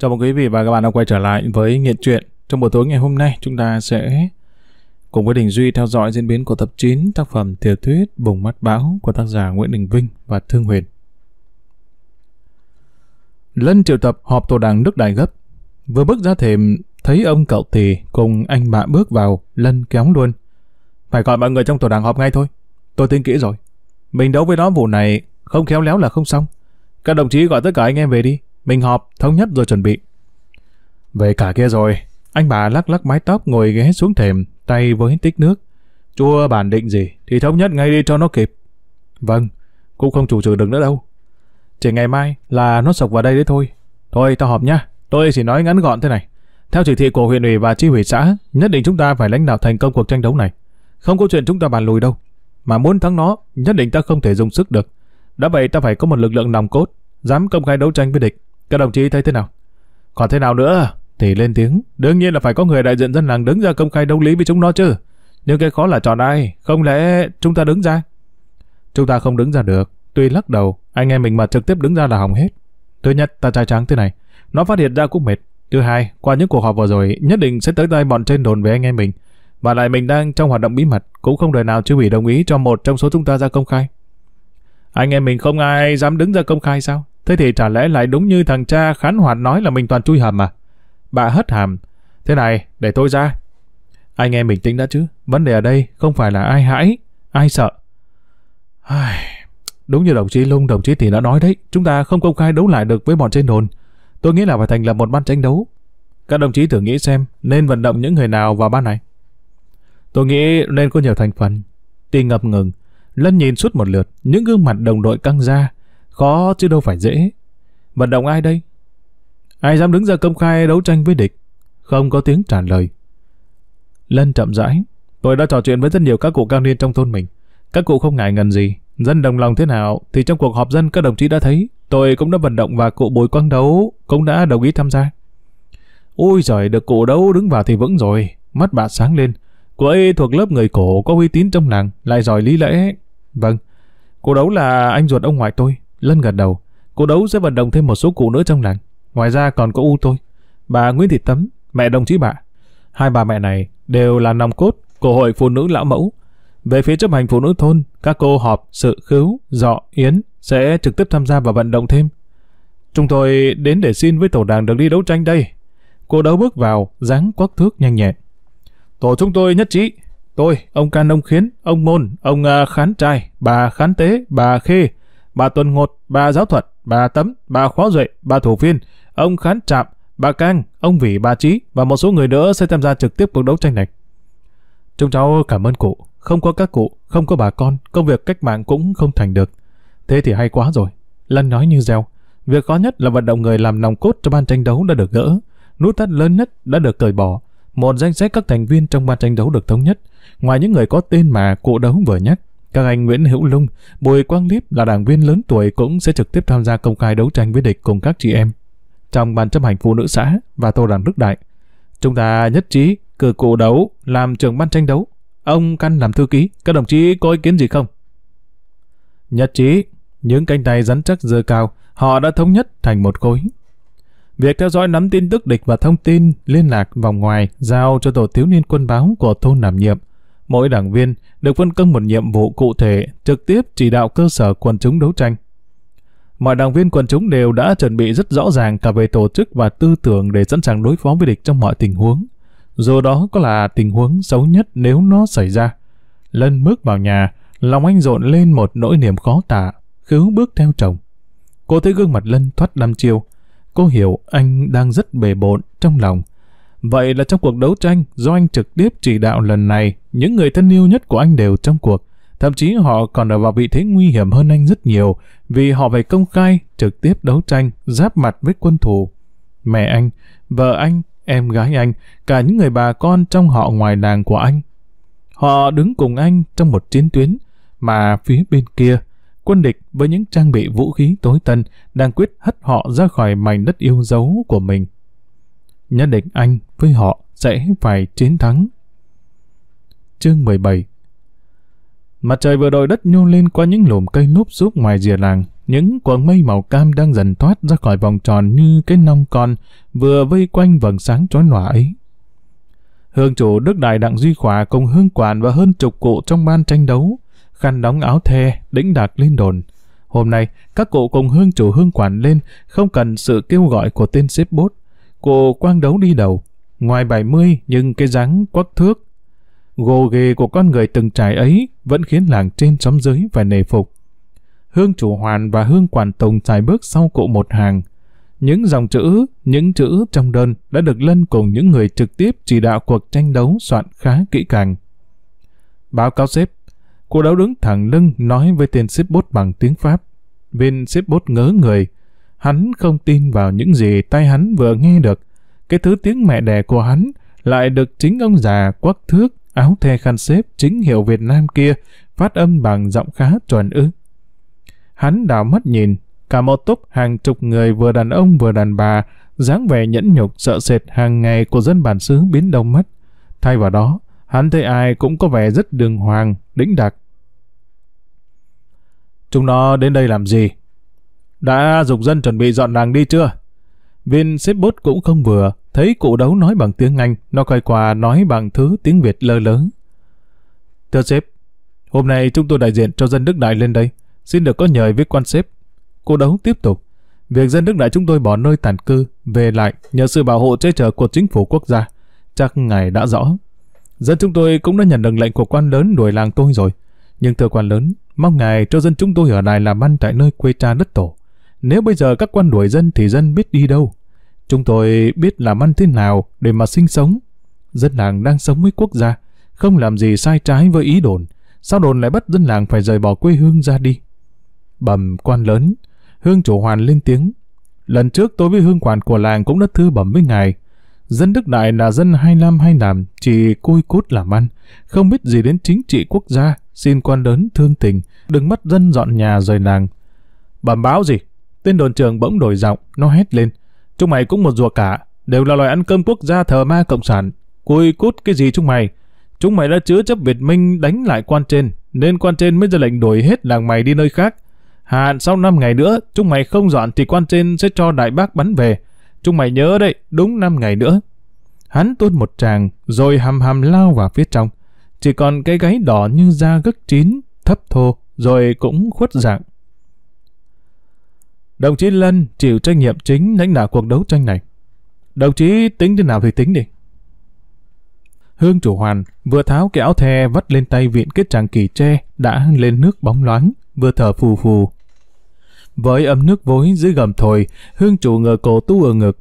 Chào mừng quý vị và các bạn đã quay trở lại với Nghiện Truyện. Trong buổi tối ngày hôm nay, chúng ta sẽ cùng với Đình Duy theo dõi diễn biến của tập 9 tác phẩm tiểu thuyết Bùng Mắt Bão của tác giả Nguyễn Đình Vinh và Thương Huyền. Lân triệu tập họp tổ đảng nước đại gấp. Vừa bước ra thềm, thấy ông cậu tỳ cùng anh bạn bước vào, Lân kéo luôn. Phải gọi mọi người trong tổ đảng họp ngay thôi. Tôi tính kỹ rồi. Mình đấu với nó vụ này, không khéo léo là không xong. Các đồng chí gọi tất cả anh em về đi, mình họp, thống nhất rồi chuẩn bị. Về cả kia rồi, anh bà lắc lắc mái tóc ngồi ghé xuống thềm, tay với tích nước. Chua bản định gì thì thống nhất ngay đi cho nó kịp. Vâng, cũng không chủ trừ được nữa đâu. Chỉ ngày mai là nó sọc vào đây đấy thôi. Thôi tao họp nhá, tôi chỉ nói ngắn gọn thế này. Theo chỉ thị của huyện ủy và chi ủy xã, nhất định chúng ta phải lãnh đạo thành công cuộc tranh đấu này. Không có chuyện chúng ta bàn lùi đâu. Mà muốn thắng nó, nhất định ta không thể dùng sức được. Đã vậy ta phải có một lực lượng nòng cốt, dám công khai đấu tranh với địch. Các đồng chí thấy thế nào? Còn thế nào nữa? Thì lên tiếng, đương nhiên là phải có người đại diện dân làng đứng ra công khai đấu lý với chúng nó chứ. Nhưng cái khó là chọn ai, không lẽ chúng ta đứng ra? Chúng ta không đứng ra được, tuy lắc đầu, anh em mình mà trực tiếp đứng ra là hỏng hết. Thứ nhất, ta trai trắng thế này, nó phát hiện ra cũng mệt. Thứ hai, qua những cuộc họp vừa rồi, nhất định sẽ tới tay bọn trên đồn với anh em mình. Và lại mình đang trong hoạt động bí mật, cũng không đời nào chưa ủy đồng ý cho một trong số chúng ta ra công khai. Anh em mình không ai dám đứng ra công khai sao? Thế thì chả lẽ lại đúng như thằng cha khán hoạt nói là mình toàn chui hầm à? Bà hất hàm. Thế này, để tôi ra. Anh em mình tĩnh đã chứ. Vấn đề ở đây không phải là ai hãi, ai sợ. Ai... Đúng như đồng chí Lung, đồng chí thì đã nói đấy. Chúng ta không công khai đấu lại được với bọn trên đồn. Tôi nghĩ là phải thành lập một ban tranh đấu. Các đồng chí thử nghĩ xem nên vận động những người nào vào ban này. Tôi nghĩ nên có nhiều thành phần. Tuy ngập ngừng, Lân nhìn suốt một lượt những gương mặt đồng đội căng ra Khó chứ đâu phải dễ. Vận động ai đây? Ai dám đứng ra công khai đấu tranh với địch? Không có tiếng trả lời. Lân chậm rãi. Tôi đã trò chuyện với rất nhiều các cụ cao niên trong thôn mình. Các cụ không ngại ngần gì. Dân đồng lòng thế nào thì trong cuộc họp dân các đồng chí đã thấy. Tôi cũng đã vận động và cụ Bùi Quang Đấu cũng đã đồng ý tham gia. Ôi giời, được cụ đấu đứng vào thì vững rồi. Mắt bà sáng lên. Cô ấy thuộc lớp người cổ có uy tín trong làng, lại giỏi lý lẽ. Vâng, cụ đấu là anh ruột ông ngoại tôi, Lân gật đầu, cô đấu sẽ vận động thêm một số cụ nữa trong làng. Ngoài ra còn có U tôi, bà Nguyễn Thị Tấm, mẹ đồng chí bà. Hai bà mẹ này đều là nòng cốt của hội phụ nữ lão mẫu. Về phía chấp hành phụ nữ thôn, các cô họp, sự khứu, dọ, yến sẽ trực tiếp tham gia và vận động thêm. Chúng tôi đến để xin với tổ đảng được đi đấu tranh đây. Cô đấu bước vào, dáng quắc thước nhanh nhẹn. Tổ chúng tôi nhất trí. Tôi, ông Can Ông Khiến, ông Môn, ông à, Khán Trai, bà Khán Tế, bà Khê, bà Tuần Ngột, bà Giáo Thuật, bà Tấm, bà Khóa Duệ, bà Thủ Phiên, ông Khán Trạm, bà Cang, ông Vĩ, bà Trí và một số người nữa sẽ tham gia trực tiếp cuộc đấu tranh này. Chúng cháu cảm ơn cụ, không có các cụ, không có bà con, công việc cách mạng cũng không thành được. Thế thì hay quá rồi, Lân nói như gieo. Việc khó nhất là vận động người làm nòng cốt cho ban tranh đấu đã được gỡ, nút thắt lớn nhất đã được cởi bỏ, một danh sách các thành viên trong ban tranh đấu được thống nhất, ngoài những người có tên mà cụ đấu vừa nhắc, các anh Nguyễn Hữu Lung, Bùi Quang Liếp là đảng viên lớn tuổi cũng sẽ trực tiếp tham gia công khai đấu tranh với địch cùng các chị em trong ban chấp hành phụ nữ xã và tổ đảng Đức Đại. Chúng ta nhất trí cử cụ đấu làm trưởng ban tranh đấu, ông Căn làm thư ký, các đồng chí có ý kiến gì không? Nhất trí, những cánh tay rắn chắc dơ cao, họ đã thống nhất thành một khối. Việc theo dõi nắm tin tức địch và thông tin liên lạc vòng ngoài giao cho tổ thiếu niên quân báo của thôn làm nhiệm Mỗi đảng viên được phân công một nhiệm vụ cụ thể trực tiếp chỉ đạo cơ sở quần chúng đấu tranh. Mọi đảng viên quần chúng đều đã chuẩn bị rất rõ ràng cả về tổ chức và tư tưởng để sẵn sàng đối phó với địch trong mọi tình huống. Dù đó có là tình huống xấu nhất nếu nó xảy ra. Lân bước vào nhà, lòng anh rộn lên một nỗi niềm khó tả, khứu bước theo chồng. Cô thấy gương mặt Lân thoát đăm chiêu. Cô hiểu anh đang rất bề bộn trong lòng, Vậy là trong cuộc đấu tranh do anh trực tiếp chỉ đạo lần này, những người thân yêu nhất của anh đều trong cuộc. Thậm chí họ còn ở vào vị thế nguy hiểm hơn anh rất nhiều vì họ phải công khai, trực tiếp đấu tranh, giáp mặt với quân thù. Mẹ anh, vợ anh, em gái anh, cả những người bà con trong họ ngoài làng của anh. Họ đứng cùng anh trong một chiến tuyến, mà phía bên kia, quân địch với những trang bị vũ khí tối tân đang quyết hất họ ra khỏi mảnh đất yêu dấu của mình. Nhất định anh với họ sẽ phải chiến thắng. Chương 17 Mặt trời vừa đội đất nhô lên qua những lùm cây núp rúp ngoài rìa làng, những quầng mây màu cam đang dần thoát ra khỏi vòng tròn như cái nong con vừa vây quanh vầng sáng chói lòa ấy. Hương chủ Đức Đại Đặng Duy Khỏa cùng hương quản và hơn chục cụ trong ban tranh đấu, khăn đóng áo the, đĩnh đạt lên đồn. Hôm nay, các cụ cùng hương chủ hương quản lên, không cần sự kêu gọi của tên xếp bốt. Cụ quang đấu đi đầu, ngoài 70 nhưng cái dáng quất thước. Gồ ghề của con người từng trải ấy vẫn khiến làng trên xóm dưới phải nề phục. Hương chủ hoàn và hương quản tùng trải bước sau cụ một hàng. Những dòng chữ, những chữ trong đơn đã được lân cùng những người trực tiếp chỉ đạo cuộc tranh đấu soạn khá kỹ càng. Báo cáo xếp, cô đấu đứng thẳng lưng nói với tên xếp bốt bằng tiếng Pháp. Viên xếp bốt ngớ người, hắn không tin vào những gì tay hắn vừa nghe được, cái thứ tiếng mẹ đẻ của hắn lại được chính ông già quắc thước, áo the khăn xếp chính hiệu Việt Nam kia phát âm bằng giọng khá chuẩn ư. Hắn đảo mắt nhìn, cả một túc hàng chục người vừa đàn ông vừa đàn bà, dáng vẻ nhẫn nhục sợ sệt hàng ngày của dân bản xứ biến đông mất. Thay vào đó, hắn thấy ai cũng có vẻ rất đường hoàng, đĩnh đặc. Chúng nó đến đây làm gì? Đã dục dân chuẩn bị dọn nàng đi chưa? Viên xếp bốt cũng không vừa, thấy cụ đấu nói bằng tiếng Anh, nó coi qua nói bằng thứ tiếng Việt lơ lớn. Thưa sếp, hôm nay chúng tôi đại diện cho dân nước đại lên đây, xin được có nhời với quan sếp. Cụ đấu tiếp tục, việc dân nước đại chúng tôi bỏ nơi tản cư, về lại nhờ sự bảo hộ che chở của chính phủ quốc gia, chắc ngài đã rõ. Dân chúng tôi cũng đã nhận được lệnh của quan lớn đuổi làng tôi rồi, nhưng thưa quan lớn, mong ngài cho dân chúng tôi ở lại làm ăn tại nơi quê cha đất tổ. Nếu bây giờ các quan đuổi dân thì dân biết đi đâu. Chúng tôi biết làm ăn thế nào để mà sinh sống. Dân làng đang sống với quốc gia, không làm gì sai trái với ý đồn. Sao đồn lại bắt dân làng phải rời bỏ quê hương ra đi? Bẩm quan lớn, hương chủ hoàn lên tiếng. Lần trước tôi với hương quản của làng cũng đã thư bẩm với ngài. Dân Đức Đại là dân hai năm hay làm, chỉ côi cút làm ăn, không biết gì đến chính trị quốc gia, xin quan lớn thương tình, đừng mất dân dọn nhà rời làng. Bẩm báo gì? Tên đồn trường bỗng đổi giọng, nó hét lên. Chúng mày cũng một rùa cả, đều là loài ăn cơm quốc gia thờ ma cộng sản. Cùi cút cái gì chúng mày? Chúng mày đã chứa chấp Việt Minh đánh lại quan trên, nên quan trên mới ra lệnh đuổi hết làng mày đi nơi khác. Hạn sau 5 ngày nữa, chúng mày không dọn thì quan trên sẽ cho đại bác bắn về. Chúng mày nhớ đấy, đúng 5 ngày nữa. Hắn tuốt một tràng, rồi hầm hầm lao vào phía trong. Chỉ còn cái gáy đỏ như da gấc chín, thấp thô, rồi cũng khuất dạng. Đồng chí Lân chịu trách nhiệm chính lãnh đạo cuộc đấu tranh này. Đồng chí tính thế nào thì tính đi. Hương chủ hoàn vừa tháo cái áo the vắt lên tay viện kết tràng kỳ tre đã lên nước bóng loáng, vừa thở phù phù. Với ấm nước vối dưới gầm thồi, hương chủ ngờ cổ tu ở ngực.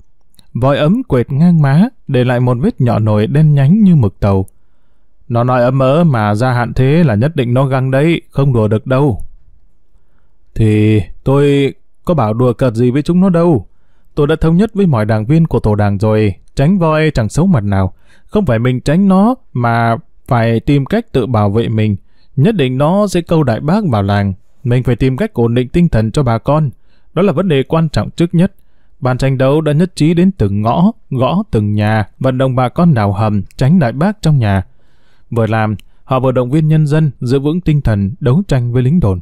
Vòi ấm quệt ngang má, để lại một vết nhỏ nổi đen nhánh như mực tàu. Nó nói ấm mỡ mà ra hạn thế là nhất định nó găng đấy, không đùa được đâu. Thì tôi có bảo đùa cợt gì với chúng nó đâu. Tôi đã thống nhất với mọi đảng viên của tổ đảng rồi, tránh voi chẳng xấu mặt nào. Không phải mình tránh nó, mà phải tìm cách tự bảo vệ mình. Nhất định nó sẽ câu đại bác vào làng. Mình phải tìm cách ổn định tinh thần cho bà con. Đó là vấn đề quan trọng trước nhất. Bàn tranh đấu đã nhất trí đến từng ngõ, gõ từng nhà, vận động bà con đào hầm, tránh đại bác trong nhà. Vừa làm, họ vừa động viên nhân dân giữ vững tinh thần đấu tranh với lính đồn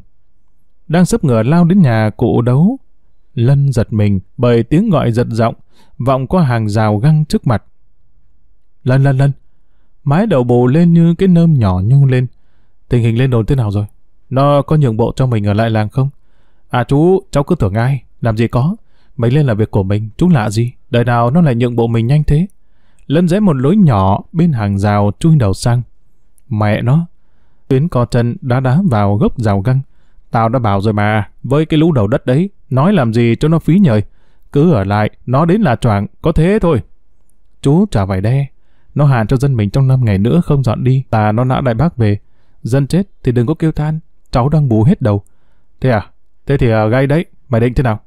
đang sấp ngửa lao đến nhà cụ đấu. Lân giật mình bởi tiếng gọi giật giọng, vọng qua hàng rào găng trước mặt. Lân lân lân, mái đầu bù lên như cái nơm nhỏ nhung lên. Tình hình lên đồn thế nào rồi? Nó có nhượng bộ cho mình ở lại làng không? À chú, cháu cứ tưởng ai, làm gì có. Mấy lên là việc của mình, chú lạ gì? Đời nào nó lại nhượng bộ mình nhanh thế? Lân rẽ một lối nhỏ bên hàng rào chui đầu sang. Mẹ nó, Tuyến co chân đá đá vào gốc rào găng, Tao đã bảo rồi mà, với cái lũ đầu đất đấy, nói làm gì cho nó phí nhời. Cứ ở lại, nó đến là choảng, có thế thôi. Chú trả vải đe, nó hàn cho dân mình trong năm ngày nữa không dọn đi, ta nó nã đại bác về. Dân chết thì đừng có kêu than, cháu đang bù hết đầu. Thế à? Thế thì à, gay đấy, mày định thế nào?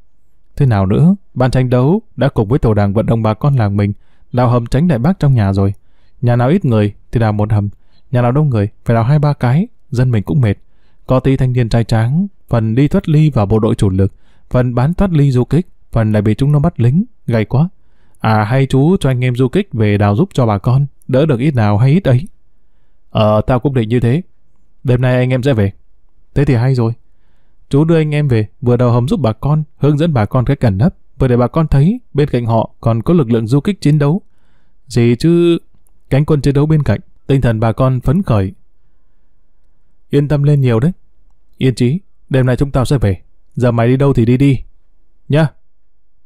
Thế nào nữa, ban tranh đấu đã cùng với tổ đảng vận động bà con làng mình, đào hầm tránh đại bác trong nhà rồi. Nhà nào ít người thì đào một hầm, nhà nào đông người phải đào hai ba cái, dân mình cũng mệt. Có tí thanh niên trai tráng, phần đi thoát ly vào bộ đội chủ lực, phần bán thoát ly du kích, phần lại bị chúng nó bắt lính, gay quá. À hay chú cho anh em du kích về đào giúp cho bà con, đỡ được ít nào hay ít ấy. Ờ, tao cũng định như thế. Đêm nay anh em sẽ về. Thế thì hay rồi. Chú đưa anh em về, vừa đào hầm giúp bà con, hướng dẫn bà con cách cẩn nấp, vừa để bà con thấy bên cạnh họ còn có lực lượng du kích chiến đấu. Gì chứ... Cánh quân chiến đấu bên cạnh, tinh thần bà con phấn khởi, Yên tâm lên nhiều đấy. Yên chí, đêm nay chúng tao sẽ về. Giờ mày đi đâu thì đi đi. Nha.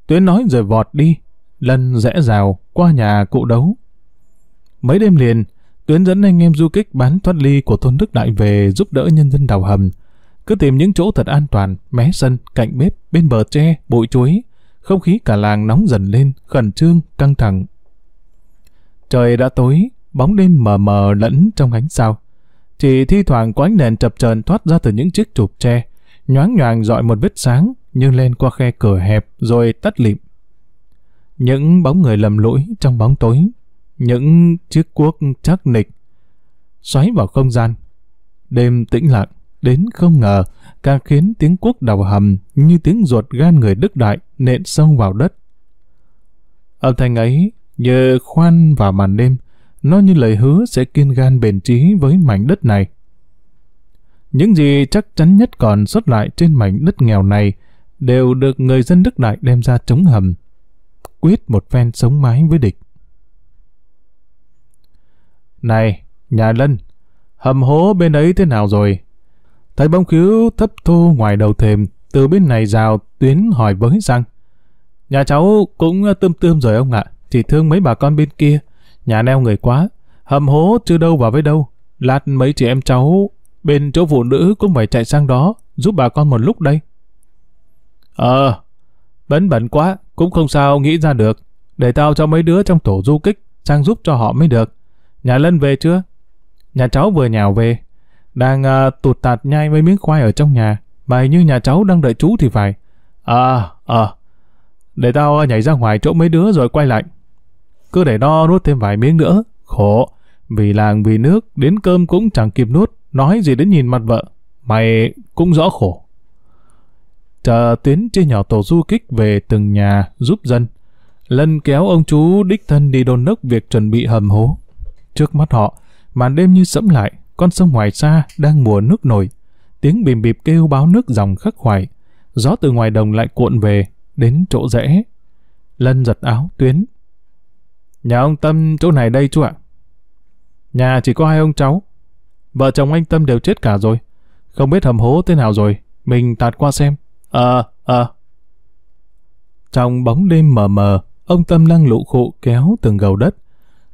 Tuyến nói rồi vọt đi. Lân rẽ rào qua nhà cụ đấu. Mấy đêm liền, Tuyến dẫn anh em du kích bán thoát ly của thôn Đức Đại về giúp đỡ nhân dân đào hầm. Cứ tìm những chỗ thật an toàn, mé sân, cạnh bếp, bên bờ tre, bụi chuối. Không khí cả làng nóng dần lên, khẩn trương, căng thẳng. Trời đã tối, bóng đêm mờ mờ lẫn trong ánh sao. Chỉ thi thoảng có ánh đèn chập chờn thoát ra từ những chiếc chụp tre, nhoáng nhoàng dọi một vết sáng nhưng lên qua khe cửa hẹp rồi tắt lịm. Những bóng người lầm lũi trong bóng tối, những chiếc cuốc chắc nịch xoáy vào không gian. Đêm tĩnh lặng, đến không ngờ, càng khiến tiếng cuốc đầu hầm như tiếng ruột gan người Đức Đại nện sâu vào đất. Âm thanh ấy như khoan vào màn đêm, nó như lời hứa sẽ kiên gan bền trí với mảnh đất này. Những gì chắc chắn nhất còn sót lại trên mảnh đất nghèo này đều được người dân Đức Đại đem ra chống hầm, quyết một phen sống mái với địch. Này, nhà lân, hầm hố bên ấy thế nào rồi? Thấy bóng cứu thấp thu ngoài đầu thềm, từ bên này rào tuyến hỏi với rằng Nhà cháu cũng tươm tươm rồi ông ạ, chỉ thương mấy bà con bên kia, Nhà neo người quá, hầm hố chưa đâu vào với đâu. Lát mấy chị em cháu bên chỗ phụ nữ cũng phải chạy sang đó giúp bà con một lúc đây. Ờ, à, bấn bẩn quá, cũng không sao nghĩ ra được. Để tao cho mấy đứa trong tổ du kích sang giúp cho họ mới được. Nhà Lân về chưa? Nhà cháu vừa nhào về, đang uh, tụt tạt nhai mấy miếng khoai ở trong nhà. Mà như nhà cháu đang đợi chú thì phải. À, ờ, à. để tao nhảy ra ngoài chỗ mấy đứa rồi quay lại cứ để đo nuốt thêm vài miếng nữa, khổ. Vì làng vì nước, đến cơm cũng chẳng kịp nuốt, nói gì đến nhìn mặt vợ, mày cũng rõ khổ. Chờ Tuyến chia nhỏ tổ du kích về từng nhà giúp dân. Lân kéo ông chú đích thân đi đôn đốc việc chuẩn bị hầm hố. Trước mắt họ, màn đêm như sẫm lại, con sông ngoài xa đang mùa nước nổi. Tiếng bìm bịp kêu báo nước dòng khắc khoải. Gió từ ngoài đồng lại cuộn về, đến chỗ rẽ. Lân giật áo Tuyến, Nhà ông Tâm chỗ này đây chú ạ. Nhà chỉ có hai ông cháu. Vợ chồng anh Tâm đều chết cả rồi. Không biết hầm hố thế nào rồi. Mình tạt qua xem. Ờ, à, ờ. À. Trong bóng đêm mờ mờ, ông Tâm đang lụ khụ kéo từng gầu đất.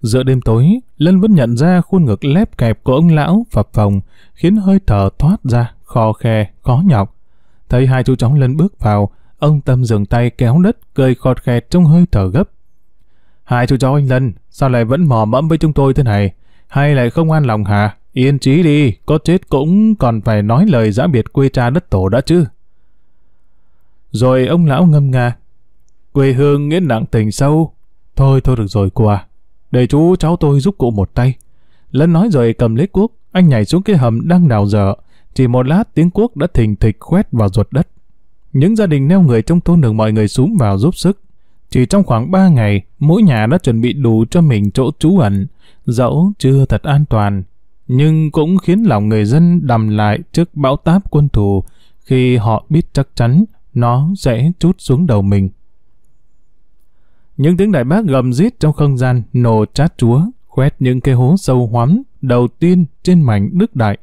Giữa đêm tối, Lân vẫn nhận ra khuôn ngực lép kẹp của ông lão phập phòng khiến hơi thở thoát ra, khò khe, khó nhọc. Thấy hai chú cháu Lân bước vào, ông Tâm dừng tay kéo đất, cười khọt khẹt trong hơi thở gấp. Hai chú cháu anh Lân, sao lại vẫn mò mẫm với chúng tôi thế này? Hay lại không an lòng hả? Yên trí đi, có chết cũng còn phải nói lời giã biệt quê cha đất tổ đã chứ. Rồi ông lão ngâm nga. Quê hương nghĩa nặng tình sâu. Thôi thôi được rồi cô à. Để chú cháu tôi giúp cụ một tay. Lân nói rồi cầm lấy cuốc, anh nhảy xuống cái hầm đang đào dở. Chỉ một lát tiếng cuốc đã thình thịch khoét vào ruột đất. Những gia đình neo người trong thôn được mọi người súm vào giúp sức. Chỉ trong khoảng 3 ngày, mỗi nhà đã chuẩn bị đủ cho mình chỗ trú ẩn, dẫu chưa thật an toàn, nhưng cũng khiến lòng người dân đầm lại trước bão táp quân thù khi họ biết chắc chắn nó sẽ trút xuống đầu mình. Những tiếng đại bác gầm rít trong không gian nổ chát chúa, khoét những cái hố sâu hoắm đầu tiên trên mảnh đức đại.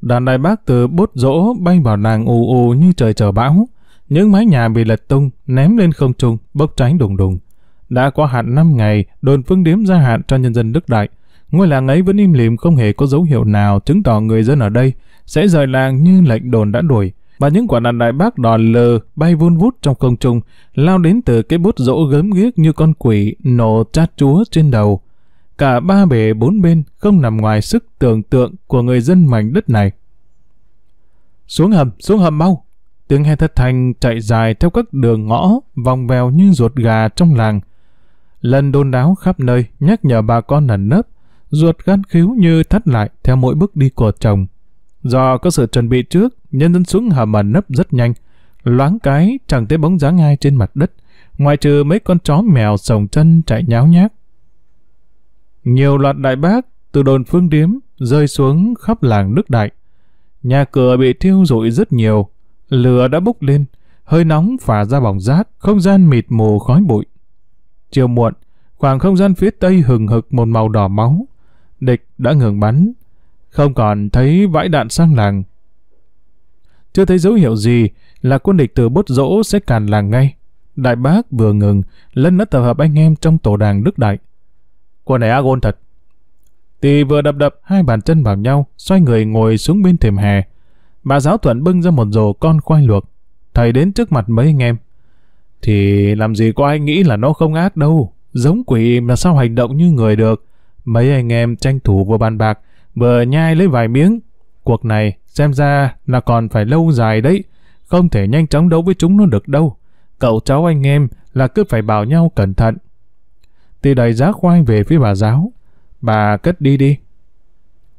Đàn đại bác từ bốt rỗ bay vào nàng ù ù như trời trở bão, những mái nhà bị lật tung, ném lên không trung, bốc cháy đùng đùng. Đã qua hạn 5 ngày, đồn phương điếm gia hạn cho nhân dân Đức Đại. Ngôi làng ấy vẫn im lìm không hề có dấu hiệu nào chứng tỏ người dân ở đây sẽ rời làng như lệnh đồn đã đuổi. Và những quả đạn đại bác đòn lờ bay vun vút trong không trung, lao đến từ cái bút rỗ gớm ghiếc như con quỷ nổ chát chúa trên đầu. Cả ba bể bốn bên không nằm ngoài sức tưởng tượng của người dân mảnh đất này. Xuống hầm, xuống hầm mau, tiếng he thất thanh chạy dài theo các đường ngõ, vòng vèo như ruột gà trong làng. Lần đôn đáo khắp nơi, nhắc nhở bà con nẩn nấp, ruột gan khíu như thắt lại theo mỗi bước đi của chồng. Do có sự chuẩn bị trước, nhân dân xuống hầm ẩn nấp rất nhanh, loáng cái chẳng thấy bóng dáng ai trên mặt đất, ngoại trừ mấy con chó mèo sồng chân chạy nháo nhác. Nhiều loạt đại bác từ đồn phương điếm rơi xuống khắp làng nước đại. Nhà cửa bị thiêu rụi rất nhiều, Lửa đã bốc lên, hơi nóng phả ra bỏng rát, không gian mịt mù khói bụi. Chiều muộn, khoảng không gian phía tây hừng hực một màu đỏ máu. Địch đã ngừng bắn, không còn thấy vãi đạn sang làng. Chưa thấy dấu hiệu gì là quân địch từ bốt rỗ sẽ càn làng ngay. Đại bác vừa ngừng, lân đã tập hợp anh em trong tổ đàng Đức Đại. Quân này agon thật. Tì vừa đập đập hai bàn chân vào nhau, xoay người ngồi xuống bên thềm hè. Bà giáo thuận bưng ra một rổ con khoai luộc. Thầy đến trước mặt mấy anh em. Thì làm gì có ai nghĩ là nó không ác đâu. Giống quỷ mà sao hành động như người được. Mấy anh em tranh thủ vừa bàn bạc, vừa nhai lấy vài miếng. Cuộc này xem ra là còn phải lâu dài đấy. Không thể nhanh chóng đấu với chúng nó được đâu. Cậu cháu anh em là cứ phải bảo nhau cẩn thận. Tì đầy giá khoai về phía bà giáo. Bà cất đi đi.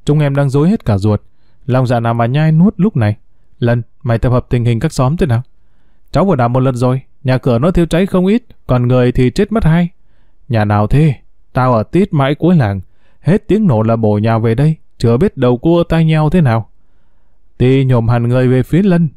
Chúng em đang dối hết cả ruột. Lòng dạ nào mà nhai nuốt lúc này. Lần, mày tập hợp tình hình các xóm thế nào? Cháu vừa đảm một lần rồi, nhà cửa nó thiêu cháy không ít, còn người thì chết mất hai. Nhà nào thế? Tao ở tít mãi cuối làng. Hết tiếng nổ là bổ nhà về đây, chưa biết đầu cua tai nhau thế nào. Tì nhồm hẳn người về phía lân.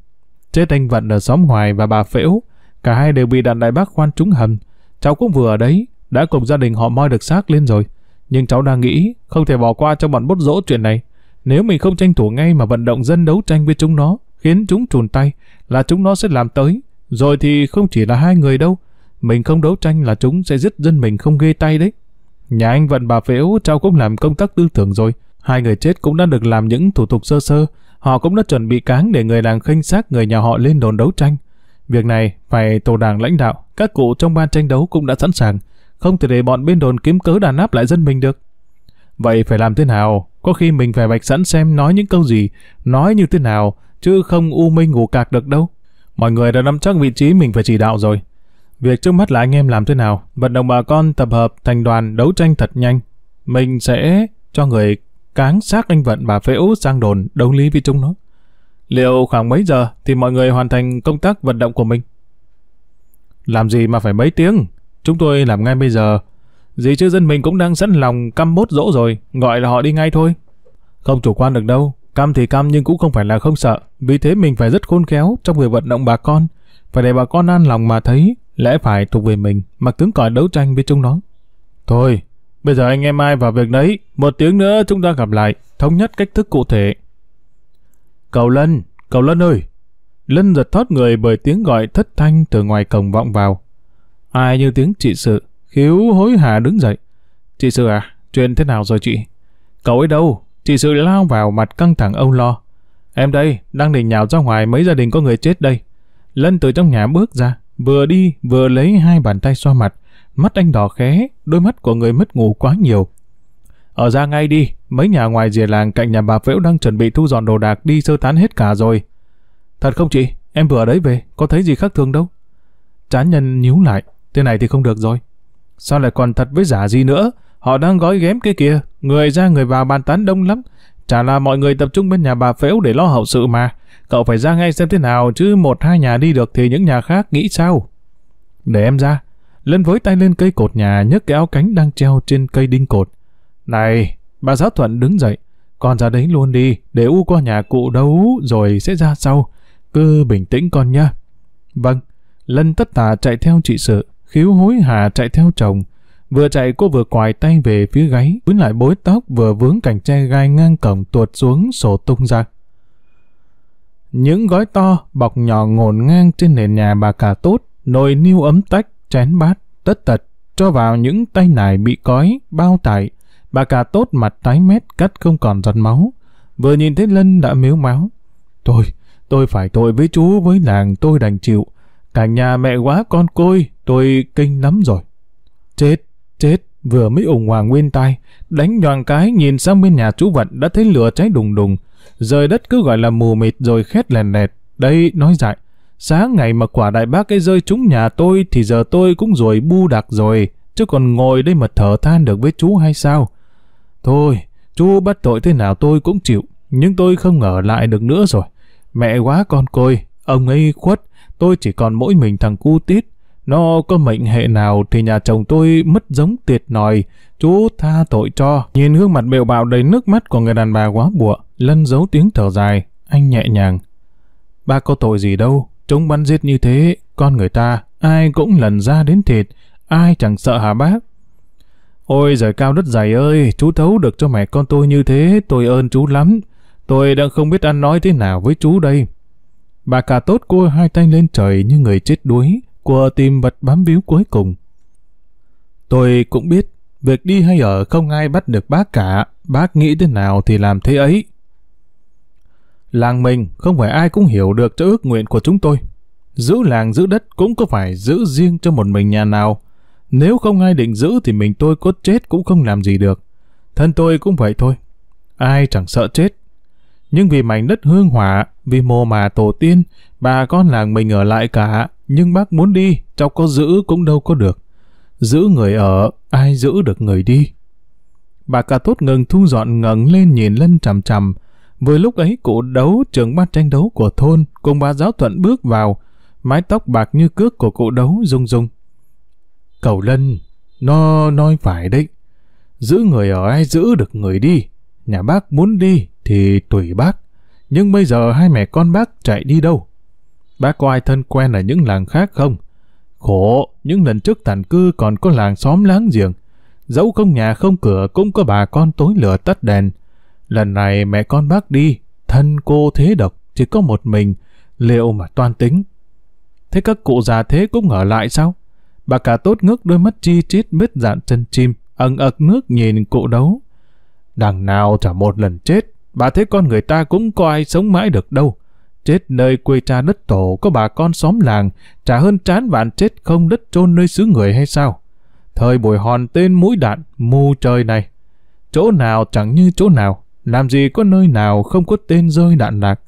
Chết anh Vận ở xóm ngoài và bà Phễu, cả hai đều bị đàn đại bác khoan trúng hầm. Cháu cũng vừa ở đấy, đã cùng gia đình họ moi được xác lên rồi. Nhưng cháu đang nghĩ, không thể bỏ qua cho bọn bút rỗ chuyện này. Nếu mình không tranh thủ ngay mà vận động dân đấu tranh với chúng nó, khiến chúng trùn tay, là chúng nó sẽ làm tới. Rồi thì không chỉ là hai người đâu, mình không đấu tranh là chúng sẽ giết dân mình không ghê tay đấy. Nhà anh vận bà Phễu trao cũng làm công tác tư tưởng rồi, hai người chết cũng đã được làm những thủ tục sơ sơ, họ cũng đã chuẩn bị cáng để người làng khinh xác người nhà họ lên đồn đấu tranh. Việc này phải tổ đảng lãnh đạo, các cụ trong ban tranh đấu cũng đã sẵn sàng, không thể để bọn bên đồn kiếm cớ đàn áp lại dân mình được. Vậy phải làm thế nào? Có khi mình phải bạch sẵn xem nói những câu gì, nói như thế nào, chứ không u minh ngủ cạc được đâu. Mọi người đã nắm chắc vị trí mình phải chỉ đạo rồi. Việc trước mắt là anh em làm thế nào, vận động bà con tập hợp thành đoàn đấu tranh thật nhanh. Mình sẽ cho người cáng xác anh Vận và Phễu sang đồn đấu lý với chúng nó. Liệu khoảng mấy giờ thì mọi người hoàn thành công tác vận động của mình? Làm gì mà phải mấy tiếng? Chúng tôi làm ngay bây giờ, Dì chứ dân mình cũng đang sẵn lòng căm bốt dỗ rồi, gọi là họ đi ngay thôi. Không chủ quan được đâu, cam thì cam nhưng cũng không phải là không sợ, vì thế mình phải rất khôn khéo trong việc vận động bà con, phải để bà con an lòng mà thấy, lẽ phải thuộc về mình, mà tướng còi đấu tranh với chúng nó. Thôi, bây giờ anh em ai vào việc đấy, một tiếng nữa chúng ta gặp lại, thống nhất cách thức cụ thể. Cầu Lân, cầu Lân ơi! Lân giật thoát người bởi tiếng gọi thất thanh từ ngoài cổng vọng vào. Ai như tiếng trị sự, Hiếu hối hả đứng dậy. Chị Sự à, chuyện thế nào rồi chị? Cậu ấy đâu? Chị Sự lao vào mặt căng thẳng âu lo. Em đây, đang định nhào ra ngoài mấy gia đình có người chết đây. Lân từ trong nhà bước ra, vừa đi vừa lấy hai bàn tay xoa mặt. Mắt anh đỏ khé, đôi mắt của người mất ngủ quá nhiều. Ở ra ngay đi, mấy nhà ngoài rìa làng cạnh nhà bà Phễu đang chuẩn bị thu dọn đồ đạc đi sơ tán hết cả rồi. Thật không chị, em vừa ở đấy về, có thấy gì khác thường đâu. Chán nhân nhíu lại, thế này thì không được rồi. Sao lại còn thật với giả gì nữa? Họ đang gói ghém kia kìa, người ra người vào bàn tán đông lắm. Chả là mọi người tập trung bên nhà bà phễu để lo hậu sự mà. Cậu phải ra ngay xem thế nào, chứ một hai nhà đi được thì những nhà khác nghĩ sao? Để em ra. Lân với tay lên cây cột nhà nhấc cái áo cánh đang treo trên cây đinh cột. Này, bà giáo thuận đứng dậy. Con ra đấy luôn đi, để u qua nhà cụ đấu rồi sẽ ra sau. Cứ bình tĩnh con nhá. Vâng, Lân tất tả chạy theo chị sự. Khiếu hối hả chạy theo chồng. Vừa chạy cô vừa quài tay về phía gáy, quýnh lại bối tóc vừa vướng cành tre gai ngang cổng tuột xuống sổ tung ra. Những gói to, bọc nhỏ ngổn ngang trên nền nhà bà cả tốt, nồi niêu ấm tách, chén bát, tất tật, cho vào những tay nải bị cói, bao tải. Bà cả tốt mặt tái mét cắt không còn giọt máu. Vừa nhìn thấy Lân đã miếu máu. Tôi, tôi phải tội với chú với làng tôi đành chịu. Cả nhà mẹ quá con côi, Tôi kinh lắm rồi. Chết, chết, vừa mới ủng hoàng nguyên tai, đánh nhoàng cái nhìn sang bên nhà chú vật đã thấy lửa cháy đùng đùng. Rời đất cứ gọi là mù mịt rồi khét lèn lẹt. Đây, nói dại, sáng ngày mà quả đại bác ấy rơi trúng nhà tôi thì giờ tôi cũng rồi bu đặc rồi, chứ còn ngồi đây mà thở than được với chú hay sao? Thôi, chú bắt tội thế nào tôi cũng chịu, nhưng tôi không ngờ lại được nữa rồi. Mẹ quá con côi, ông ấy khuất, tôi chỉ còn mỗi mình thằng cu tít, nó có mệnh hệ nào thì nhà chồng tôi mất giống tuyệt nòi, chú tha tội cho. Nhìn gương mặt bèo bạo đầy nước mắt của người đàn bà quá bụa, lân giấu tiếng thở dài, anh nhẹ nhàng. Ba có tội gì đâu, chúng bắn giết như thế, con người ta, ai cũng lần ra đến thịt, ai chẳng sợ hả bác. Ôi giời cao đất dày ơi, chú thấu được cho mẹ con tôi như thế, tôi ơn chú lắm. Tôi đang không biết ăn nói thế nào với chú đây. Bà cả tốt cô hai tay lên trời như người chết đuối, của tìm vật bám víu cuối cùng. Tôi cũng biết, việc đi hay ở không ai bắt được bác cả, bác nghĩ thế nào thì làm thế ấy. Làng mình không phải ai cũng hiểu được cho ước nguyện của chúng tôi. Giữ làng giữ đất cũng có phải giữ riêng cho một mình nhà nào. Nếu không ai định giữ thì mình tôi có chết cũng không làm gì được. Thân tôi cũng vậy thôi. Ai chẳng sợ chết. Nhưng vì mảnh đất hương hỏa, vì mồ mà tổ tiên, bà con làng mình ở lại cả, nhưng bác muốn đi, cháu có giữ cũng đâu có được. Giữ người ở, ai giữ được người đi. Bà cà tốt ngừng thu dọn ngẩng lên nhìn Lân chằm chằm. Vừa lúc ấy cụ đấu trưởng ban tranh đấu của thôn cùng bà giáo thuận bước vào. Mái tóc bạc như cước của cụ đấu rung rung. Cầu Lân, nó nói phải đấy. Giữ người ở ai giữ được người đi. Nhà bác muốn đi thì tùy bác. Nhưng bây giờ hai mẹ con bác chạy đi đâu? Bác có ai thân quen ở những làng khác không? Khổ, những lần trước tàn cư còn có làng xóm láng giềng. Dẫu không nhà không cửa cũng có bà con tối lửa tắt đèn. Lần này mẹ con bác đi, thân cô thế độc, chỉ có một mình, liệu mà toan tính. Thế các cụ già thế cũng ở lại sao? Bà cả tốt ngước đôi mắt chi chít bết dạn chân chim, ẩn ực nước nhìn cụ đấu. Đằng nào chả một lần chết, bà thấy con người ta cũng coi sống mãi được đâu chết nơi quê cha đất tổ có bà con xóm làng, trả hơn chán vạn chết không đất chôn nơi xứ người hay sao? Thời bồi hòn tên mũi đạn, mù trời này. Chỗ nào chẳng như chỗ nào, làm gì có nơi nào không có tên rơi đạn lạc.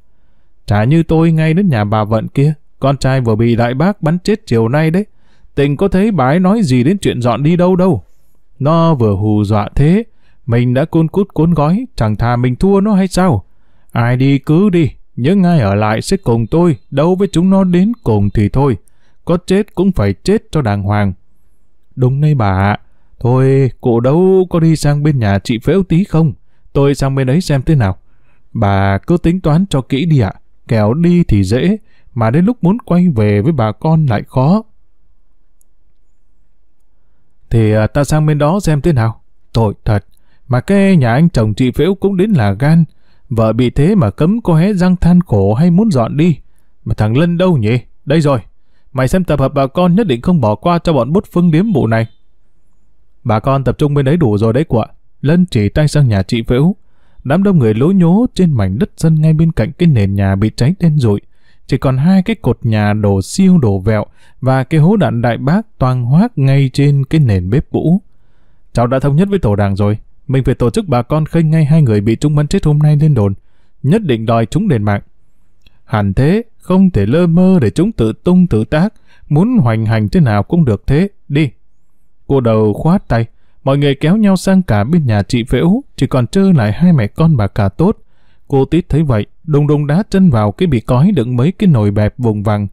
Chả như tôi ngay đến nhà bà vận kia, con trai vừa bị đại bác bắn chết chiều nay đấy. Tình có thấy bái nói gì đến chuyện dọn đi đâu đâu. Nó vừa hù dọa thế, mình đã côn cút cuốn gói, chẳng thà mình thua nó hay sao? Ai đi cứ đi, những ai ở lại sẽ cùng tôi, đấu với chúng nó đến cùng thì thôi. Có chết cũng phải chết cho đàng hoàng. Đúng nay bà ạ. Thôi, cụ đâu có đi sang bên nhà chị phễu tí không? Tôi sang bên ấy xem thế nào. Bà cứ tính toán cho kỹ đi ạ. Kẻo đi thì dễ, mà đến lúc muốn quay về với bà con lại khó. Thì à, ta sang bên đó xem thế nào. Tội thật, mà cái nhà anh chồng chị phễu cũng đến là gan. Vợ bị thế mà cấm cô hé răng than khổ hay muốn dọn đi. Mà thằng Lân đâu nhỉ? Đây rồi. Mày xem tập hợp bà con nhất định không bỏ qua cho bọn bút phương điếm bộ này. Bà con tập trung bên đấy đủ rồi đấy quạ. Lân chỉ tay sang nhà chị Phễu. Đám đông người lố nhố trên mảnh đất sân ngay bên cạnh cái nền nhà bị cháy đen rụi. Chỉ còn hai cái cột nhà đổ siêu đổ vẹo và cái hố đạn đại bác toàn hoác ngay trên cái nền bếp cũ. Cháu đã thống nhất với tổ đảng rồi, mình phải tổ chức bà con khênh ngay hai người bị chúng bắn chết hôm nay lên đồn, nhất định đòi chúng đền mạng. Hẳn thế, không thể lơ mơ để chúng tự tung tự tác, muốn hoành hành thế nào cũng được thế, đi. Cô đầu khoát tay, mọi người kéo nhau sang cả bên nhà chị Phễu, chỉ còn trơ lại hai mẹ con bà cả tốt. Cô tít thấy vậy, đùng đùng đá chân vào cái bị cói đựng mấy cái nồi bẹp vùng vằng.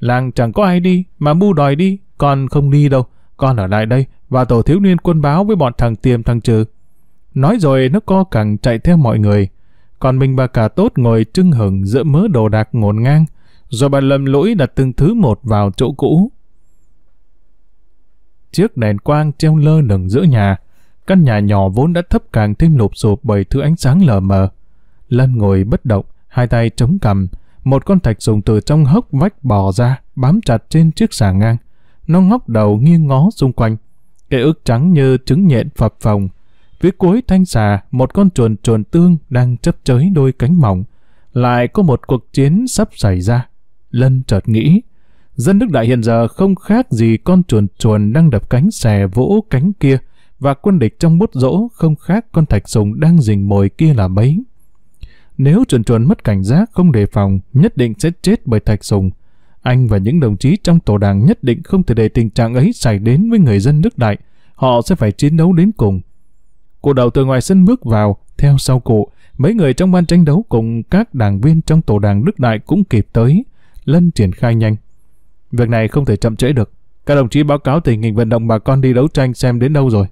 Làng chẳng có ai đi, mà bu đòi đi, con không đi đâu, con ở lại đây, và tổ thiếu niên quân báo với bọn thằng tiềm thằng trừ. Nói rồi nó co cẳng chạy theo mọi người. Còn mình bà cả tốt ngồi trưng hửng giữa mớ đồ đạc ngổn ngang, rồi bà lầm lỗi đặt từng thứ một vào chỗ cũ. Chiếc đèn quang treo lơ lửng giữa nhà, căn nhà nhỏ vốn đã thấp càng thêm lụp sụp bởi thứ ánh sáng lờ mờ. Lân ngồi bất động, hai tay chống cằm, một con thạch sùng từ trong hốc vách bò ra, bám chặt trên chiếc xà ngang. Nó ngóc đầu nghiêng ngó xung quanh. Cái ước trắng như trứng nhện phập phồng, Phía cuối thanh xà, một con chuồn chuồn tương đang chấp chới đôi cánh mỏng. Lại có một cuộc chiến sắp xảy ra. Lân chợt nghĩ, dân nước đại hiện giờ không khác gì con chuồn chuồn đang đập cánh xè vỗ cánh kia và quân địch trong bút rỗ không khác con thạch sùng đang rình mồi kia là mấy. Nếu chuồn chuồn mất cảnh giác không đề phòng, nhất định sẽ chết bởi thạch sùng. Anh và những đồng chí trong tổ đảng nhất định không thể để tình trạng ấy xảy đến với người dân nước đại. Họ sẽ phải chiến đấu đến cùng. Cô đầu từ ngoài sân bước vào, theo sau cụ. Mấy người trong ban tranh đấu cùng các đảng viên trong tổ đảng Đức Đại cũng kịp tới. Lân triển khai nhanh. Việc này không thể chậm trễ được. Các đồng chí báo cáo tình hình vận động bà con đi đấu tranh xem đến đâu rồi.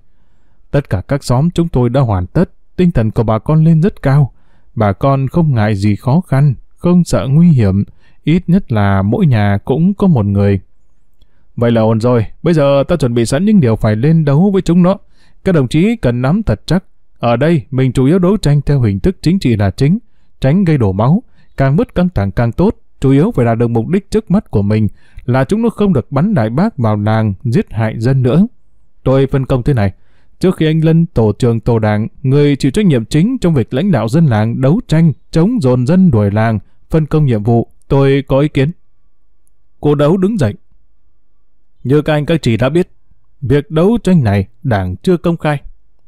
Tất cả các xóm chúng tôi đã hoàn tất. Tinh thần của bà con lên rất cao. Bà con không ngại gì khó khăn, không sợ nguy hiểm. Ít nhất là mỗi nhà cũng có một người. Vậy là ổn rồi. Bây giờ ta chuẩn bị sẵn những điều phải lên đấu với chúng nó. Các đồng chí cần nắm thật chắc. Ở đây, mình chủ yếu đấu tranh theo hình thức chính trị là chính, tránh gây đổ máu. Càng bứt căng thẳng càng tốt, chủ yếu phải đạt được mục đích trước mắt của mình là chúng nó không được bắn đại bác vào làng, giết hại dân nữa. Tôi phân công thế này. Trước khi anh Lân tổ trưởng tổ đảng, người chịu trách nhiệm chính trong việc lãnh đạo dân làng đấu tranh, chống dồn dân đuổi làng, phân công nhiệm vụ, tôi có ý kiến. Cô đấu đứng dậy. Như các anh các chị đã biết, việc đấu tranh này đảng chưa công khai.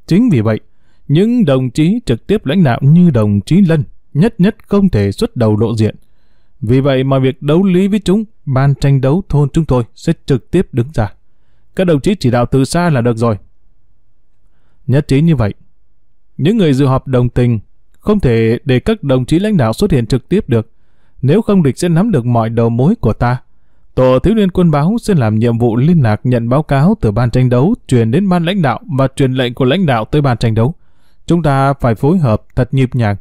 Chính vì vậy, những đồng chí trực tiếp lãnh đạo như đồng chí Lân nhất nhất không thể xuất đầu lộ diện. Vì vậy mà việc đấu lý với chúng, ban tranh đấu thôn chúng tôi sẽ trực tiếp đứng ra. Các đồng chí chỉ đạo từ xa là được rồi. Nhất trí như vậy, những người dự họp đồng tình không thể để các đồng chí lãnh đạo xuất hiện trực tiếp được. Nếu không địch sẽ nắm được mọi đầu mối của ta, tổ thiếu niên quân báo sẽ làm nhiệm vụ liên lạc nhận báo cáo từ ban tranh đấu truyền đến ban lãnh đạo và truyền lệnh của lãnh đạo tới ban tranh đấu. Chúng ta phải phối hợp thật nhịp nhàng.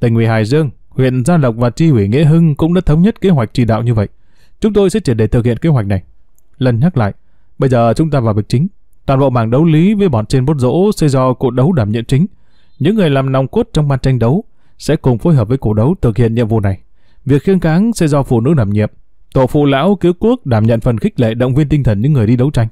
Tỉnh ủy Hải Dương, huyện Gia Lộc và tri ủy Nghĩa Hưng cũng đã thống nhất kế hoạch chỉ đạo như vậy. Chúng tôi sẽ triển để thực hiện kế hoạch này. Lần nhắc lại, bây giờ chúng ta vào việc chính. Toàn bộ mảng đấu lý với bọn trên bốt rỗ sẽ do cụ đấu đảm nhiệm chính. Những người làm nòng cốt trong ban tranh đấu sẽ cùng phối hợp với cụ đấu thực hiện nhiệm vụ này. Việc khiêng cáng sẽ do phụ nữ đảm nhiệm Tổ phụ lão cứu quốc đảm nhận phần khích lệ động viên tinh thần những người đi đấu tranh.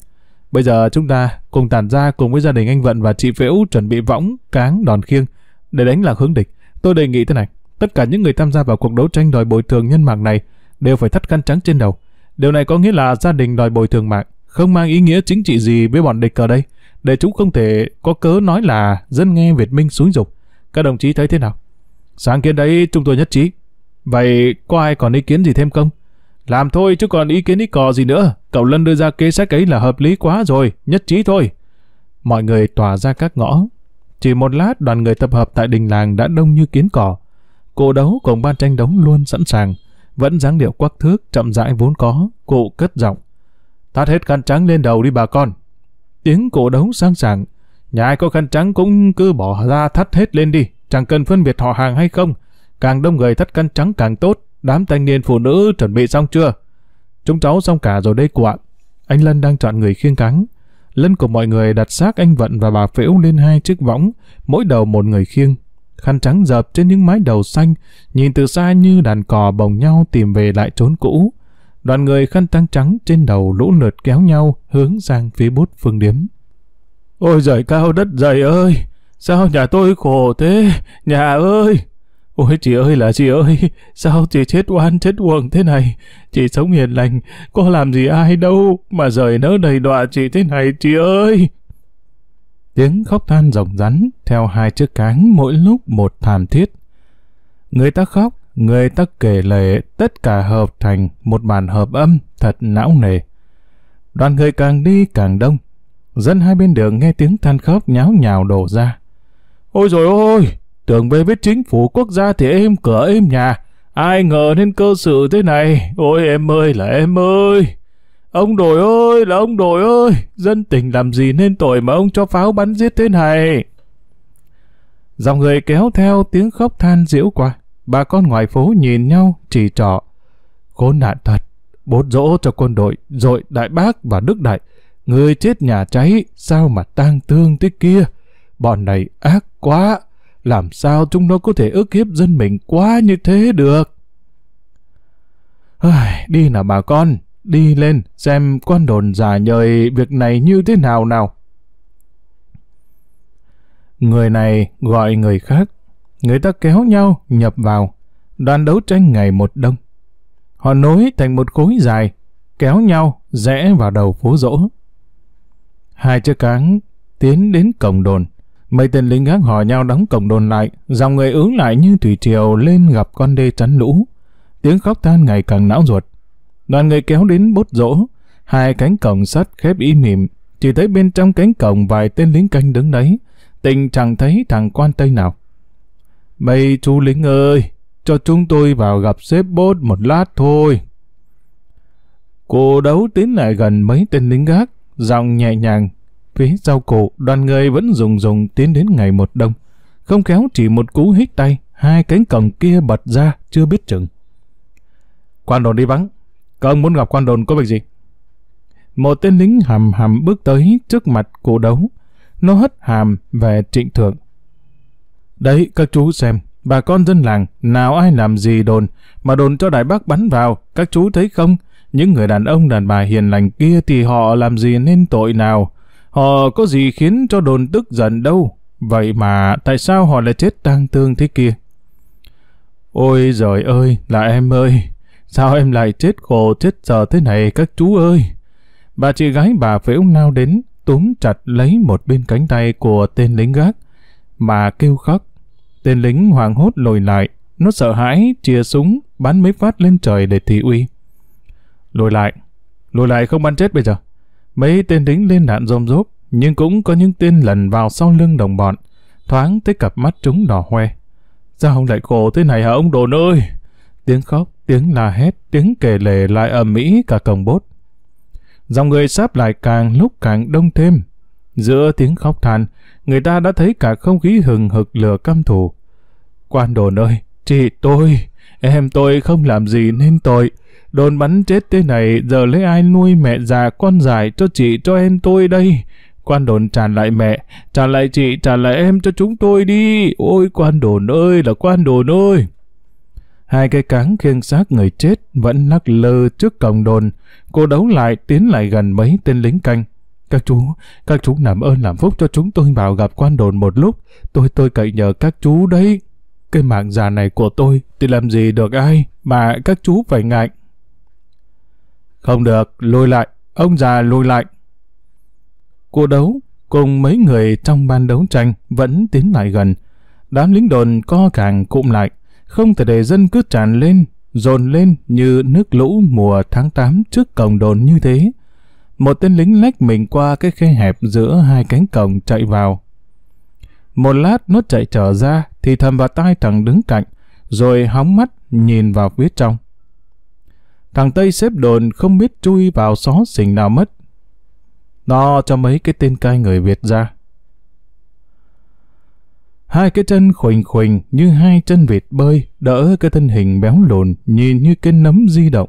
Bây giờ chúng ta cùng tản ra cùng với gia đình anh Vận và chị Phễu chuẩn bị võng, cáng, đòn khiêng để đánh lạc hướng địch. Tôi đề nghị thế này, tất cả những người tham gia vào cuộc đấu tranh đòi bồi thường nhân mạng này đều phải thắt khăn trắng trên đầu. Điều này có nghĩa là gia đình đòi bồi thường mạng không mang ý nghĩa chính trị gì với bọn địch ở đây, để chúng không thể có cớ nói là dân nghe Việt Minh xúi dục. Các đồng chí thấy thế nào? Sáng kiến đấy chúng tôi nhất trí. Vậy có ai còn ý kiến gì thêm không? Làm thôi chứ còn ý kiến ý cò gì nữa. Cậu Lân đưa ra kế sách ấy là hợp lý quá rồi, nhất trí thôi. Mọi người tỏa ra các ngõ. Chỉ một lát đoàn người tập hợp tại đình làng đã đông như kiến cỏ. Cô đấu cùng ban tranh đấu luôn sẵn sàng. Vẫn dáng điệu quắc thước chậm rãi vốn có, cụ cất giọng. Thắt hết khăn trắng lên đầu đi bà con. Tiếng cổ đấu sang sàng Nhà ai có khăn trắng cũng cứ bỏ ra thắt hết lên đi. Chẳng cần phân biệt họ hàng hay không. Càng đông người thắt khăn trắng càng tốt Đám thanh niên phụ nữ chuẩn bị xong chưa? Chúng cháu xong cả rồi đây cụ Anh Lân đang chọn người khiêng cắn. Lân của mọi người đặt xác anh Vận và bà Phễu lên hai chiếc võng, mỗi đầu một người khiêng. Khăn trắng dập trên những mái đầu xanh, nhìn từ xa như đàn cò bồng nhau tìm về lại trốn cũ. Đoàn người khăn trắng trắng trên đầu lũ lượt kéo nhau hướng sang phía bút phương điếm. Ôi giời cao đất dày ơi! Sao nhà tôi khổ thế? Nhà ơi! Ôi chị ơi là chị ơi, sao chị chết oan chết uổng thế này? Chị sống hiền lành, có làm gì ai đâu mà rời nỡ đầy đọa chị thế này chị ơi. Tiếng khóc than rồng rắn theo hai chiếc cáng mỗi lúc một thảm thiết. Người ta khóc, người ta kể lệ, tất cả hợp thành một bản hợp âm thật não nề. Đoàn người càng đi càng đông, dân hai bên đường nghe tiếng than khóc nháo nhào đổ ra. Ôi rồi ôi! Tưởng về với chính phủ quốc gia thì êm cửa êm nhà. Ai ngờ nên cơ sự thế này. Ôi em ơi là em ơi. Ông đội ơi là ông đội ơi. Dân tình làm gì nên tội mà ông cho pháo bắn giết thế này. Dòng người kéo theo tiếng khóc than diễu qua. Bà con ngoài phố nhìn nhau chỉ trỏ. Khốn nạn thật. Bốt rỗ cho quân đội, rồi đại bác và đức đại. Người chết nhà cháy, sao mà tang tương thế kia? Bọn này ác quá, làm sao chúng nó có thể ức hiếp dân mình quá như thế được? đi nào bà con, đi lên xem quan đồn già nhời việc này như thế nào nào. Người này gọi người khác, người ta kéo nhau nhập vào, đoàn đấu tranh ngày một đông. Họ nối thành một khối dài, kéo nhau rẽ vào đầu phố rỗ. Hai chiếc cáng tiến đến cổng đồn. Mấy tên lính gác hò nhau đóng cổng đồn lại, dòng người ứ lại như thủy triều lên gặp con đê chắn lũ. Tiếng khóc than ngày càng não ruột. Đoàn người kéo đến bốt rỗ, hai cánh cổng sắt khép ý mỉm, chỉ thấy bên trong cánh cổng vài tên lính canh đứng đấy, tình chẳng thấy thằng quan tây nào. Mấy chú lính ơi, cho chúng tôi vào gặp sếp bốt một lát thôi. Cô đấu tiến lại gần mấy tên lính gác, giọng nhẹ nhàng Phía sau cụ, đoàn người vẫn rùng rùng tiến đến ngày một đông. Không khéo chỉ một cú hít tay, hai cánh cổng kia bật ra, chưa biết chừng. Quan đồn đi vắng. Các muốn gặp quan đồn có việc gì? Một tên lính hầm hầm bước tới trước mặt cụ đấu. Nó hất hàm về trịnh thượng. Đấy, các chú xem, bà con dân làng, nào ai làm gì đồn, mà đồn cho Đại Bác bắn vào, các chú thấy không? Những người đàn ông đàn bà hiền lành kia thì họ làm gì nên tội nào? Họ ờ, có gì khiến cho đồn tức giận đâu. Vậy mà tại sao họ lại chết tang tương thế kia? Ôi giời ơi, là em ơi! Sao em lại chết khổ chết giờ thế này các chú ơi? Bà chị gái bà phễu nao đến, túm chặt lấy một bên cánh tay của tên lính gác, mà kêu khóc. Tên lính hoảng hốt lùi lại, nó sợ hãi, chìa súng, bắn mấy phát lên trời để thị uy. Lùi lại, lùi lại không bắn chết bây giờ. Mấy tên lính lên nạn rôm rốp, nhưng cũng có những tên lần vào sau lưng đồng bọn, thoáng tới cặp mắt chúng đỏ hoe. Sao ông lại khổ thế này hả ông đồn ơi? Tiếng khóc, tiếng la hét, tiếng kể lể lại ầm mỹ cả cổng bốt. Dòng người sáp lại càng lúc càng đông thêm. Giữa tiếng khóc than, người ta đã thấy cả không khí hừng hực lửa căm thù. Quan đồn ơi, chị tôi, em tôi không làm gì nên tội. Đồn bắn chết thế này, giờ lấy ai nuôi mẹ già con dài cho chị cho em tôi đây? Quan đồn trả lại mẹ, trả lại chị, trả lại em cho chúng tôi đi. Ôi quan đồn ơi là quan đồn ơi! Hai cái cáng khiêng xác người chết vẫn lắc lơ trước cổng đồn. Cô đấu lại tiến lại gần mấy tên lính canh. Các chú, các chú làm ơn làm phúc cho chúng tôi bảo gặp quan đồn một lúc. Tôi tôi cậy nhờ các chú đấy. Cái mạng già này của tôi thì làm gì được ai mà các chú phải ngại. Không được, lùi lại, ông già lùi lại. Cuộc đấu cùng mấy người trong ban đấu tranh vẫn tiến lại gần. Đám lính đồn co càng cụm lại, không thể để dân cứ tràn lên, dồn lên như nước lũ mùa tháng 8 trước cổng đồn như thế. Một tên lính lách mình qua cái khe hẹp giữa hai cánh cổng chạy vào. Một lát nó chạy trở ra thì thầm vào tai thằng đứng cạnh, rồi hóng mắt nhìn vào phía trong. Thằng Tây xếp đồn không biết chui vào xó xình nào mất. Nó cho mấy cái tên cai người Việt ra. Hai cái chân khuỳnh khuỳnh như hai chân vịt bơi, đỡ cái thân hình béo lùn nhìn như cái nấm di động.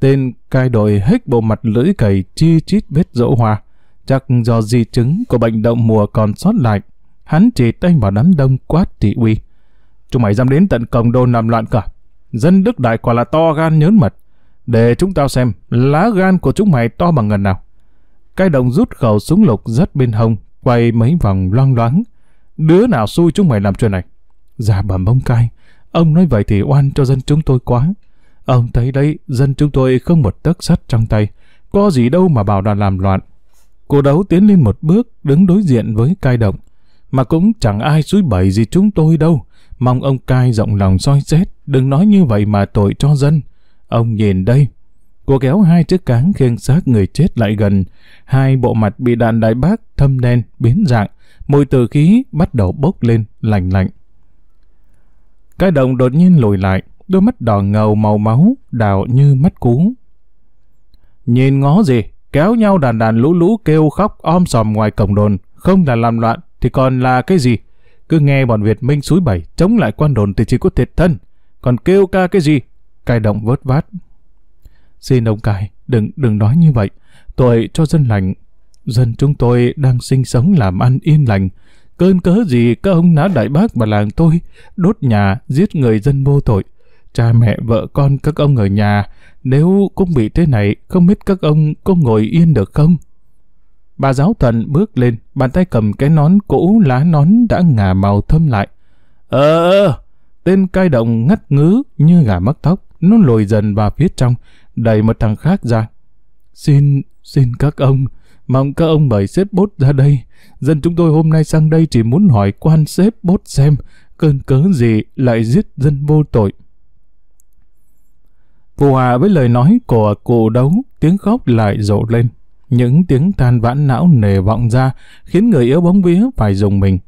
Tên cai đội hết bộ mặt lưỡi cầy chi chít vết dỗ hoa, chắc do di chứng của bệnh động mùa còn sót lại. Hắn chỉ tay vào đám đông quát thị uy. Chúng mày dám đến tận cổng đồn làm loạn cả. Dân Đức Đại quả là to gan nhớn mật để chúng tao xem lá gan của chúng mày to bằng ngần nào. Cái đồng rút khẩu súng lục rất bên hông, quay mấy vòng loang loáng. Đứa nào xui chúng mày làm chuyện này? già bẩm bông cai, ông nói vậy thì oan cho dân chúng tôi quá. Ông thấy đấy, dân chúng tôi không một tấc sắt trong tay, có gì đâu mà bảo đoàn làm loạn. Cô đấu tiến lên một bước, đứng đối diện với cai động. Mà cũng chẳng ai suối bẩy gì chúng tôi đâu. Mong ông cai rộng lòng soi xét, đừng nói như vậy mà tội cho dân. Ông nhìn đây. Cô kéo hai chiếc cáng khiêng xác người chết lại gần. Hai bộ mặt bị đạn đại bác thâm đen, biến dạng. Mùi tử khí bắt đầu bốc lên, lạnh lạnh. Cái đồng đột nhiên lùi lại, đôi mắt đỏ ngầu màu máu, đào như mắt cú. Nhìn ngó gì, kéo nhau đàn đàn lũ lũ kêu khóc om sòm ngoài cổng đồn, không là làm loạn thì còn là cái gì? Cứ nghe bọn Việt Minh suối bảy chống lại quan đồn thì chỉ có thiệt thân, còn kêu ca cái gì cai động vớt vát. Xin ông cài, đừng, đừng nói như vậy. Tội cho dân lành. Dân chúng tôi đang sinh sống làm ăn yên lành. Cơn cớ gì các ông nã đại bác và làng tôi đốt nhà giết người dân vô tội. Cha mẹ vợ con các ông ở nhà nếu cũng bị thế này không biết các ông có ngồi yên được không? Bà giáo thần bước lên, bàn tay cầm cái nón cũ lá nón đã ngả màu thâm lại. Ờ, tên cai động ngắt ngứ như gà mắc tóc. Nó lồi dần vào phía trong, đẩy một thằng khác ra. Xin, xin các ông, mong các ông mời xếp bốt ra đây. Dân chúng tôi hôm nay sang đây chỉ muốn hỏi quan xếp bốt xem cơn cớ gì lại giết dân vô tội. Phù hòa với lời nói của cụ đấu, tiếng khóc lại rộ lên. Những tiếng than vãn não nề vọng ra, khiến người yếu bóng vía phải dùng mình.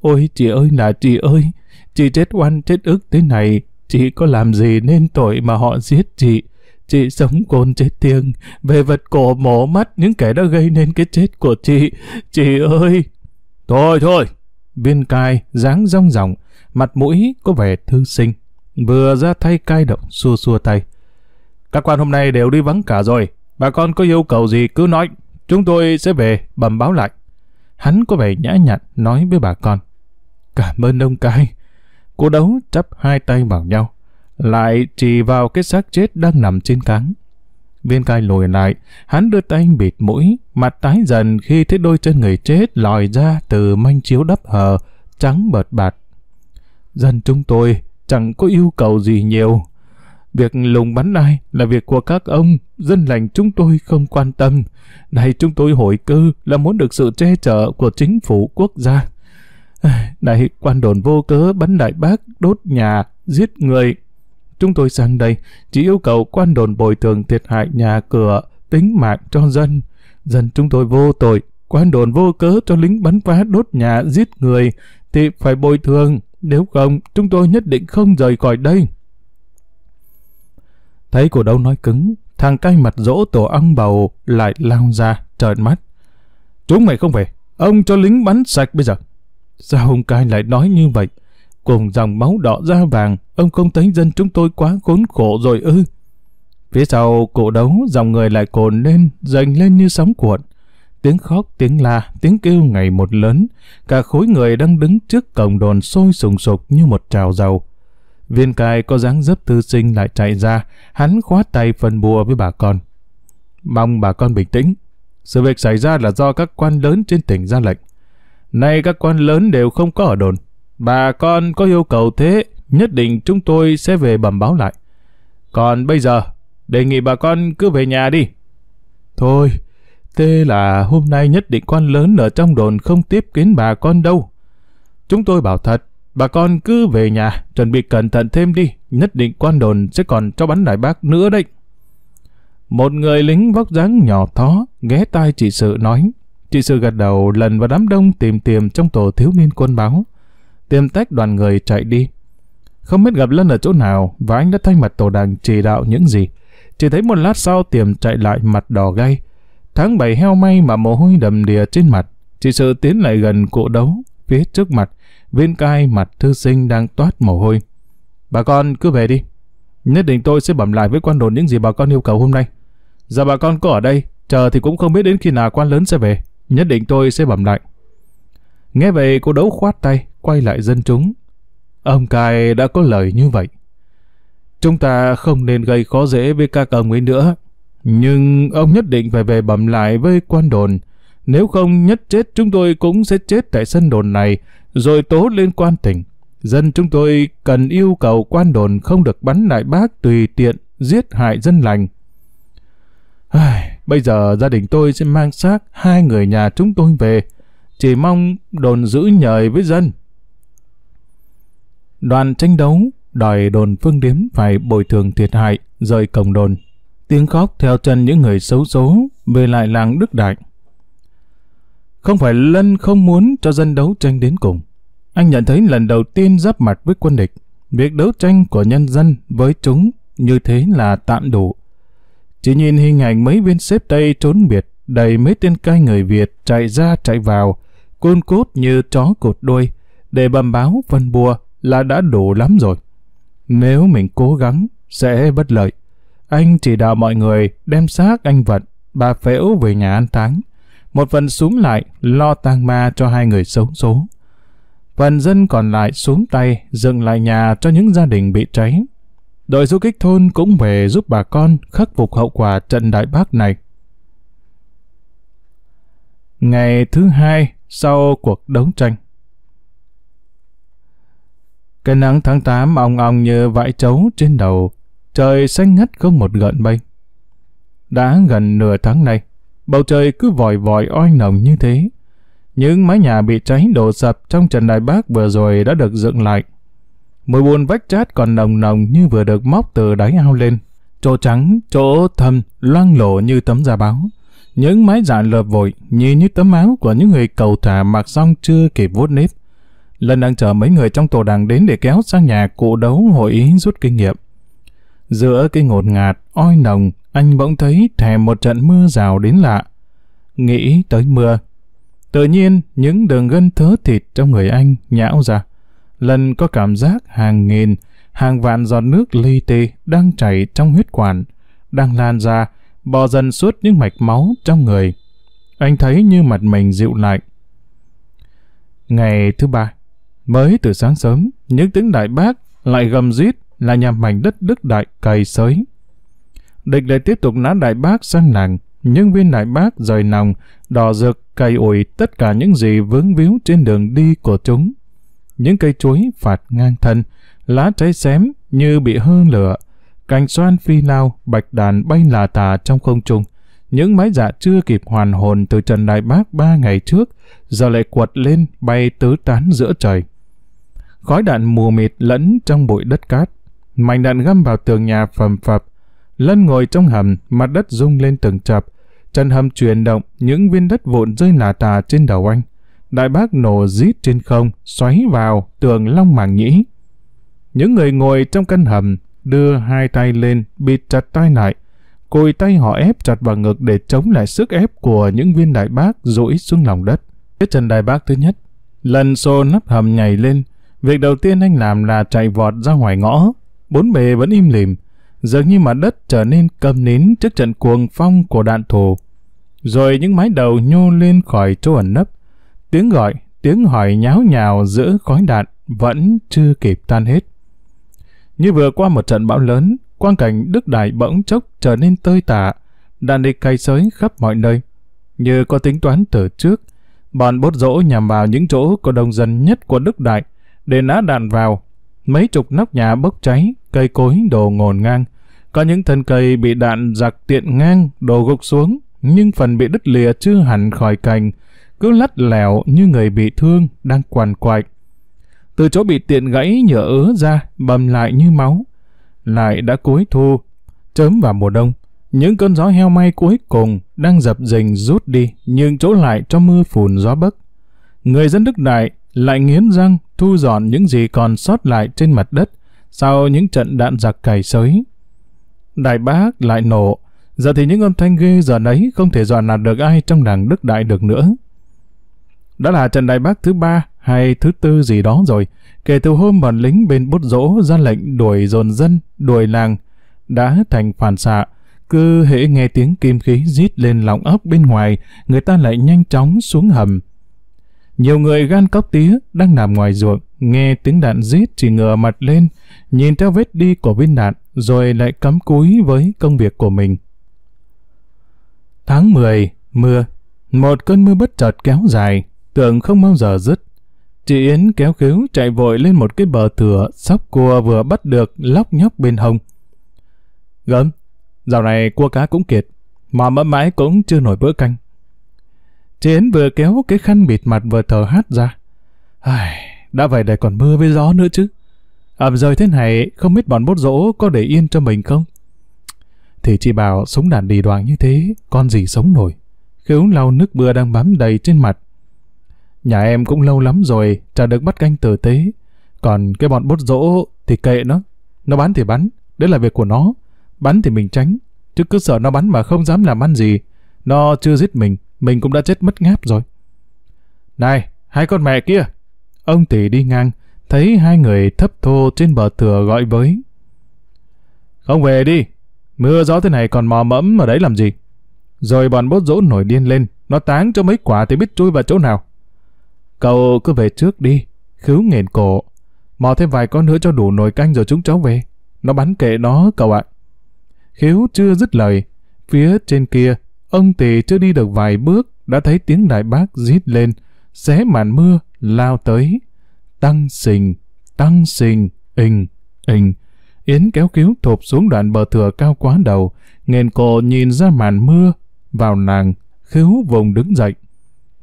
Ôi chị ơi là chị ơi, chị chết oan chết ức thế này, Chị có làm gì nên tội mà họ giết chị? Chị sống côn chết tiêng, về vật cổ mổ mắt những kẻ đã gây nên cái chết của chị. Chị ơi! Thôi thôi! Viên cai dáng rong ròng, mặt mũi có vẻ thư sinh. Vừa ra thay cai động xua xua tay. Các quan hôm nay đều đi vắng cả rồi. Bà con có yêu cầu gì cứ nói. Chúng tôi sẽ về bẩm báo lại. Hắn có vẻ nhã nhặn nói với bà con. Cảm ơn ông cai. Cô đấu chắp hai tay vào nhau, lại chỉ vào cái xác chết đang nằm trên cáng. Viên cai lùi lại, hắn đưa tay bịt mũi, mặt tái dần khi thấy đôi chân người chết lòi ra từ manh chiếu đắp hờ, trắng bợt bạt. Dân chúng tôi chẳng có yêu cầu gì nhiều. Việc lùng bắn ai là việc của các ông, dân lành chúng tôi không quan tâm. Này chúng tôi hồi cư là muốn được sự che chở của chính phủ quốc gia đại quan đồn vô cớ bắn đại bác, đốt nhà, giết người. Chúng tôi sang đây chỉ yêu cầu quan đồn bồi thường thiệt hại nhà cửa, tính mạng cho dân. Dân chúng tôi vô tội, quan đồn vô cớ cho lính bắn phá đốt nhà, giết người, thì phải bồi thường. Nếu không, chúng tôi nhất định không rời khỏi đây. Thấy cổ đấu nói cứng, thằng cay mặt dỗ tổ ong bầu lại lao ra, trợn mắt. Chúng mày không về, ông cho lính bắn sạch bây giờ. Sao ông cai lại nói như vậy? Cùng dòng máu đỏ ra vàng, ông không thấy dân chúng tôi quá khốn khổ rồi ư? Phía sau cổ đấu, dòng người lại cồn lên, dành lên như sóng cuộn. Tiếng khóc, tiếng la, tiếng kêu ngày một lớn, cả khối người đang đứng trước cổng đồn sôi sùng sục như một trào dầu. Viên cai có dáng dấp thư sinh lại chạy ra, hắn khóa tay phần bùa với bà con. Mong bà con bình tĩnh. Sự việc xảy ra là do các quan lớn trên tỉnh ra lệnh. Nay các quan lớn đều không có ở đồn. Bà con có yêu cầu thế, nhất định chúng tôi sẽ về bẩm báo lại. Còn bây giờ, đề nghị bà con cứ về nhà đi. Thôi, tê là hôm nay nhất định quan lớn ở trong đồn không tiếp kiến bà con đâu. Chúng tôi bảo thật, bà con cứ về nhà, chuẩn bị cẩn thận thêm đi, nhất định quan đồn sẽ còn cho bắn đại bác nữa đấy. Một người lính vóc dáng nhỏ thó, ghé tai chỉ sự nói. Chị sự gật đầu lần vào đám đông tìm tìm trong tổ thiếu niên quân báo. Tìm tách đoàn người chạy đi. Không biết gặp Lân ở chỗ nào và anh đã thay mặt tổ đảng chỉ đạo những gì. Chỉ thấy một lát sau tìm chạy lại mặt đỏ gay. Tháng bảy heo may mà mồ hôi đầm đìa trên mặt. Chị sự tiến lại gần cụ đấu. Phía trước mặt, viên cai mặt thư sinh đang toát mồ hôi. Bà con cứ về đi. Nhất định tôi sẽ bẩm lại với quan đồn những gì bà con yêu cầu hôm nay. Giờ bà con có ở đây, chờ thì cũng không biết đến khi nào quan lớn sẽ về. Nhất định tôi sẽ bẩm lại. Nghe vậy cô đấu khoát tay, quay lại dân chúng. Ông Cai đã có lời như vậy. Chúng ta không nên gây khó dễ với các ông ấy nữa. Nhưng ông nhất định phải về bẩm lại với quan đồn. Nếu không nhất chết chúng tôi cũng sẽ chết tại sân đồn này, rồi tố lên quan tỉnh. Dân chúng tôi cần yêu cầu quan đồn không được bắn lại bác tùy tiện, giết hại dân lành. Ai... Bây giờ gia đình tôi sẽ mang xác hai người nhà chúng tôi về. Chỉ mong đồn giữ nhời với dân. Đoàn tranh đấu đòi đồn phương điếm phải bồi thường thiệt hại rời cổng đồn. Tiếng khóc theo chân những người xấu số về lại làng Đức Đại. Không phải Lân không muốn cho dân đấu tranh đến cùng. Anh nhận thấy lần đầu tiên giáp mặt với quân địch, việc đấu tranh của nhân dân với chúng như thế là tạm đủ chỉ nhìn hình ảnh mấy viên xếp Tây trốn biệt, đầy mấy tên cai người Việt chạy ra chạy vào, côn cốt như chó cột đuôi, để bầm báo phân bùa là đã đủ lắm rồi. Nếu mình cố gắng, sẽ bất lợi. Anh chỉ đạo mọi người đem xác anh Vận, bà Phễu về nhà an táng. Một phần xuống lại lo tang ma cho hai người xấu số. Phần dân còn lại xuống tay dựng lại nhà cho những gia đình bị cháy Đội du kích thôn cũng về giúp bà con khắc phục hậu quả trận đại bác này. Ngày thứ hai sau cuộc đấu tranh Cái nắng tháng 8 ong ong như vải trấu trên đầu, trời xanh ngắt không một gợn mây. Đã gần nửa tháng nay, bầu trời cứ vòi vòi oi nồng như thế. Những mái nhà bị cháy đổ sập trong trận đại bác vừa rồi đã được dựng lại mùi buồn vách chát còn nồng nồng như vừa được móc từ đáy ao lên. Chỗ trắng, chỗ thâm, loang lổ như tấm da báo. Những mái dạn lợp vội, như như tấm áo của những người cầu thả mặc xong chưa kịp vuốt nếp. Lần đang chờ mấy người trong tổ đảng đến để kéo sang nhà cụ đấu hội ý rút kinh nghiệm. Giữa cái ngột ngạt, oi nồng, anh bỗng thấy thèm một trận mưa rào đến lạ. Nghĩ tới mưa, tự nhiên những đường gân thớ thịt trong người anh nhão ra lần có cảm giác hàng nghìn, hàng vạn giọt nước li tê đang chảy trong huyết quản, đang lan ra, bò dần suốt những mạch máu trong người. Anh thấy như mặt mình dịu lại. Ngày thứ ba, mới từ sáng sớm, những tiếng đại bác lại gầm rít là nhà mảnh đất Đức Đại cày sới. Địch lại tiếp tục nã đại bác sang nàng, nhưng viên đại bác rời nòng, đỏ rực cày ủi tất cả những gì vướng víu trên đường đi của chúng những cây chuối phạt ngang thân, lá trái xém như bị hơ lửa, cành xoan phi lao, bạch đàn bay lả tà trong không trung. Những mái dạ chưa kịp hoàn hồn từ Trần Đại Bác ba ngày trước, giờ lại quật lên bay tứ tán giữa trời. Khói đạn mù mịt lẫn trong bụi đất cát, mảnh đạn găm vào tường nhà phầm phập. Lân ngồi trong hầm, mặt đất rung lên từng chập, chân hầm chuyển động, những viên đất vụn rơi lả tà trên đầu anh đại bác nổ rít trên không, xoáy vào tường long màng nhĩ. Những người ngồi trong căn hầm đưa hai tay lên, bịt chặt tay lại. Cùi tay họ ép chặt vào ngực để chống lại sức ép của những viên đại bác rũi xuống lòng đất. Tiết chân đại bác thứ nhất, lần xô nắp hầm nhảy lên. Việc đầu tiên anh làm là chạy vọt ra ngoài ngõ. Bốn bề vẫn im lìm, dường như mặt đất trở nên câm nín trước trận cuồng phong của đạn thù. Rồi những mái đầu nhô lên khỏi chỗ ẩn nấp, Tiếng gọi, tiếng hỏi nháo nhào giữa khói đạn vẫn chưa kịp tan hết. Như vừa qua một trận bão lớn, quang cảnh Đức Đại bỗng chốc trở nên tơi tả, đàn địch cày sới khắp mọi nơi. Như có tính toán từ trước, bọn bốt rỗ nhằm vào những chỗ có đông dân nhất của Đức Đại để nã đạn vào. Mấy chục nóc nhà bốc cháy, cây cối đổ ngổn ngang. Có những thân cây bị đạn giặc tiện ngang, đổ gục xuống, nhưng phần bị đứt lìa chưa hẳn khỏi cành, cứ lắt lẻo như người bị thương đang quằn quại. Từ chỗ bị tiện gãy nhở ớ ra, bầm lại như máu. Lại đã cuối thu, chớm vào mùa đông, những cơn gió heo may cuối cùng đang dập dình rút đi, nhưng chỗ lại cho mưa phùn gió bấc. Người dân Đức Đại lại nghiến răng thu dọn những gì còn sót lại trên mặt đất sau những trận đạn giặc cày sới. Đại bác lại nổ, giờ thì những âm thanh ghê giờ nấy không thể dọn nạt được ai trong làng Đức Đại được nữa. Đã là trận đại bác thứ ba hay thứ tư gì đó rồi, kể từ hôm bọn lính bên bút rỗ ra lệnh đuổi dồn dân, đuổi làng, đã thành phản xạ. Cứ hễ nghe tiếng kim khí rít lên lòng ốc bên ngoài, người ta lại nhanh chóng xuống hầm. Nhiều người gan cóc tía đang nằm ngoài ruộng, nghe tiếng đạn rít chỉ ngửa mặt lên, nhìn theo vết đi của viên đạn, rồi lại cắm cúi với công việc của mình. Tháng 10, mưa. Một cơn mưa bất chợt kéo dài, tưởng không bao giờ dứt. Chị Yến kéo cứu chạy vội lên một cái bờ thửa sóc cua vừa bắt được lóc nhóc bên hông. Gớm, dạo này cua cá cũng kiệt, mà mãi mãi cũng chưa nổi bữa canh. Chị Yến vừa kéo cái khăn bịt mặt vừa thở hát ra. Ai, đã vậy để còn mưa với gió nữa chứ. Ẩm à, rời thế này không biết bọn bốt rỗ có để yên cho mình không? Thì chị bảo sống đàn đi đoạn như thế, con gì sống nổi. khiếu lau nước mưa đang bám đầy trên mặt, Nhà em cũng lâu lắm rồi, chả được bắt canh tử tế. Còn cái bọn bốt rỗ thì kệ nó. Nó bắn thì bắn, đấy là việc của nó. Bắn thì mình tránh, chứ cứ sợ nó bắn mà không dám làm ăn gì. Nó chưa giết mình, mình cũng đã chết mất ngáp rồi. Này, hai con mẹ kia! Ông tỷ đi ngang, thấy hai người thấp thô trên bờ thừa gọi với. Không về đi, mưa gió thế này còn mò mẫm ở đấy làm gì? Rồi bọn bốt rỗ nổi điên lên, nó táng cho mấy quả thì biết chui vào chỗ nào. Cậu cứ về trước đi, khứu nghền cổ. Mò thêm vài con nữa cho đủ nồi canh rồi chúng cháu về. Nó bắn kệ nó cậu ạ. Khiếu chưa dứt lời. Phía trên kia, ông tỳ chưa đi được vài bước đã thấy tiếng đại bác rít lên, xé màn mưa, lao tới. Tăng xình, tăng xình, ình, ình. Yến kéo cứu thụp xuống đoạn bờ thừa cao quá đầu, nghền cổ nhìn ra màn mưa, vào nàng, khiếu vùng đứng dậy.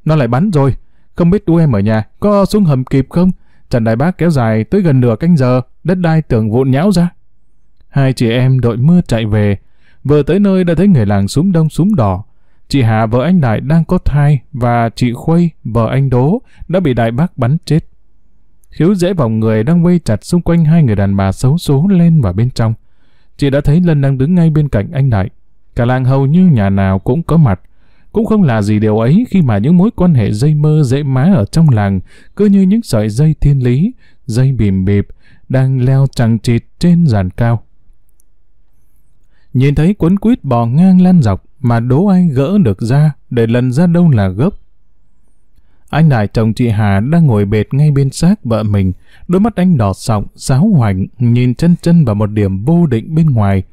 Nó lại bắn rồi, không biết đu em ở nhà có xuống hầm kịp không? Trần đại bác kéo dài tới gần nửa canh giờ, đất đai tưởng vụn nhão ra. Hai chị em đội mưa chạy về, vừa tới nơi đã thấy người làng súng đông súng đỏ. Chị Hà vợ anh Đại đang có thai và chị Khuây vợ anh Đố đã bị đại bác bắn chết. Khiếu dễ vòng người đang quay chặt xung quanh hai người đàn bà xấu số lên vào bên trong. Chị đã thấy Lân đang đứng ngay bên cạnh anh Đại. Cả làng hầu như nhà nào cũng có mặt. Cũng không là gì điều ấy khi mà những mối quan hệ dây mơ dễ má ở trong làng cứ như những sợi dây thiên lý, dây bìm bịp, đang leo chằng chịt trên giàn cao. Nhìn thấy quấn quýt bò ngang lan dọc mà đố ai gỡ được ra để lần ra đâu là gốc. Anh đại chồng chị Hà đang ngồi bệt ngay bên xác vợ mình, đôi mắt anh đỏ sọng, giáo hoành, nhìn chân chân vào một điểm vô định bên ngoài.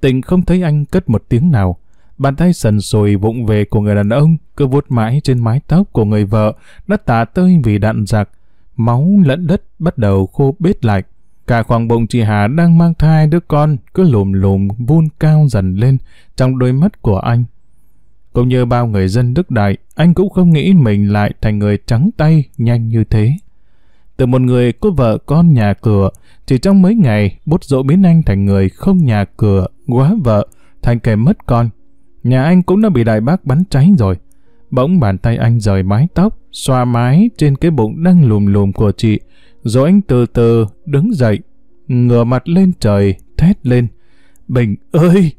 Tình không thấy anh cất một tiếng nào. Bàn tay sần sùi vụng về của người đàn ông cứ vuốt mãi trên mái tóc của người vợ đã tả tơi vì đạn giặc. Máu lẫn đất bắt đầu khô bết lạnh. Cả khoảng bụng chị Hà đang mang thai đứa con cứ lùm lùm vun cao dần lên trong đôi mắt của anh. Cũng như bao người dân Đức Đại, anh cũng không nghĩ mình lại thành người trắng tay nhanh như thế. Từ một người có vợ con nhà cửa, chỉ trong mấy ngày bút dỗ biến anh thành người không nhà cửa, quá vợ, thành kẻ mất con. Nhà anh cũng đã bị đại bác bắn cháy rồi. Bỗng bàn tay anh rời mái tóc, xoa mái trên cái bụng đang lùm lùm của chị, rồi anh từ từ đứng dậy, ngửa mặt lên trời, thét lên. Bình ơi!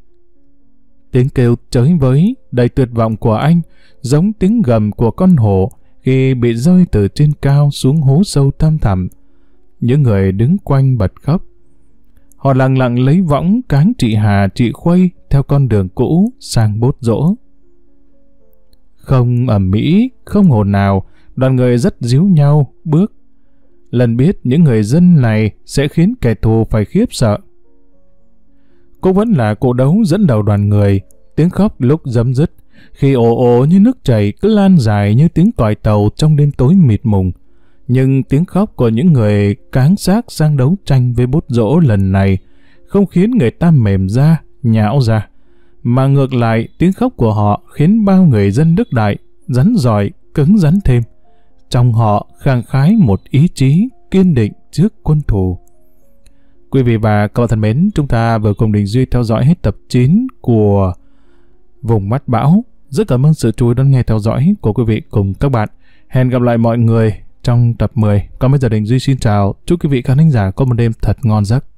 Tiếng kêu chới với, đầy tuyệt vọng của anh, giống tiếng gầm của con hổ khi bị rơi từ trên cao xuống hố sâu thăm thẳm. Những người đứng quanh bật khóc. Họ lặng lặng lấy võng cáng chị Hà, chị Khuây, theo con đường cũ sang bốt rỗ. Không ẩm mỹ, không hồn nào, đoàn người rất díu nhau, bước. Lần biết những người dân này sẽ khiến kẻ thù phải khiếp sợ. Cô vẫn là cô đấu dẫn đầu đoàn người, tiếng khóc lúc dấm dứt, khi ồ ồ như nước chảy cứ lan dài như tiếng còi tàu trong đêm tối mịt mùng. Nhưng tiếng khóc của những người cáng xác sang đấu tranh với bốt rỗ lần này không khiến người ta mềm ra nhão ra. Mà ngược lại, tiếng khóc của họ khiến bao người dân Đức Đại rắn giỏi, cứng rắn thêm. Trong họ khang khái một ý chí kiên định trước quân thù. Quý vị và các bạn thân mến, chúng ta vừa cùng Đình Duy theo dõi hết tập 9 của Vùng Mắt Bão. Rất cảm ơn sự chú ý đón nghe theo dõi của quý vị cùng các bạn. Hẹn gặp lại mọi người trong tập 10. Còn bây giờ Đình Duy xin chào. Chúc quý vị khán giả có một đêm thật ngon giấc.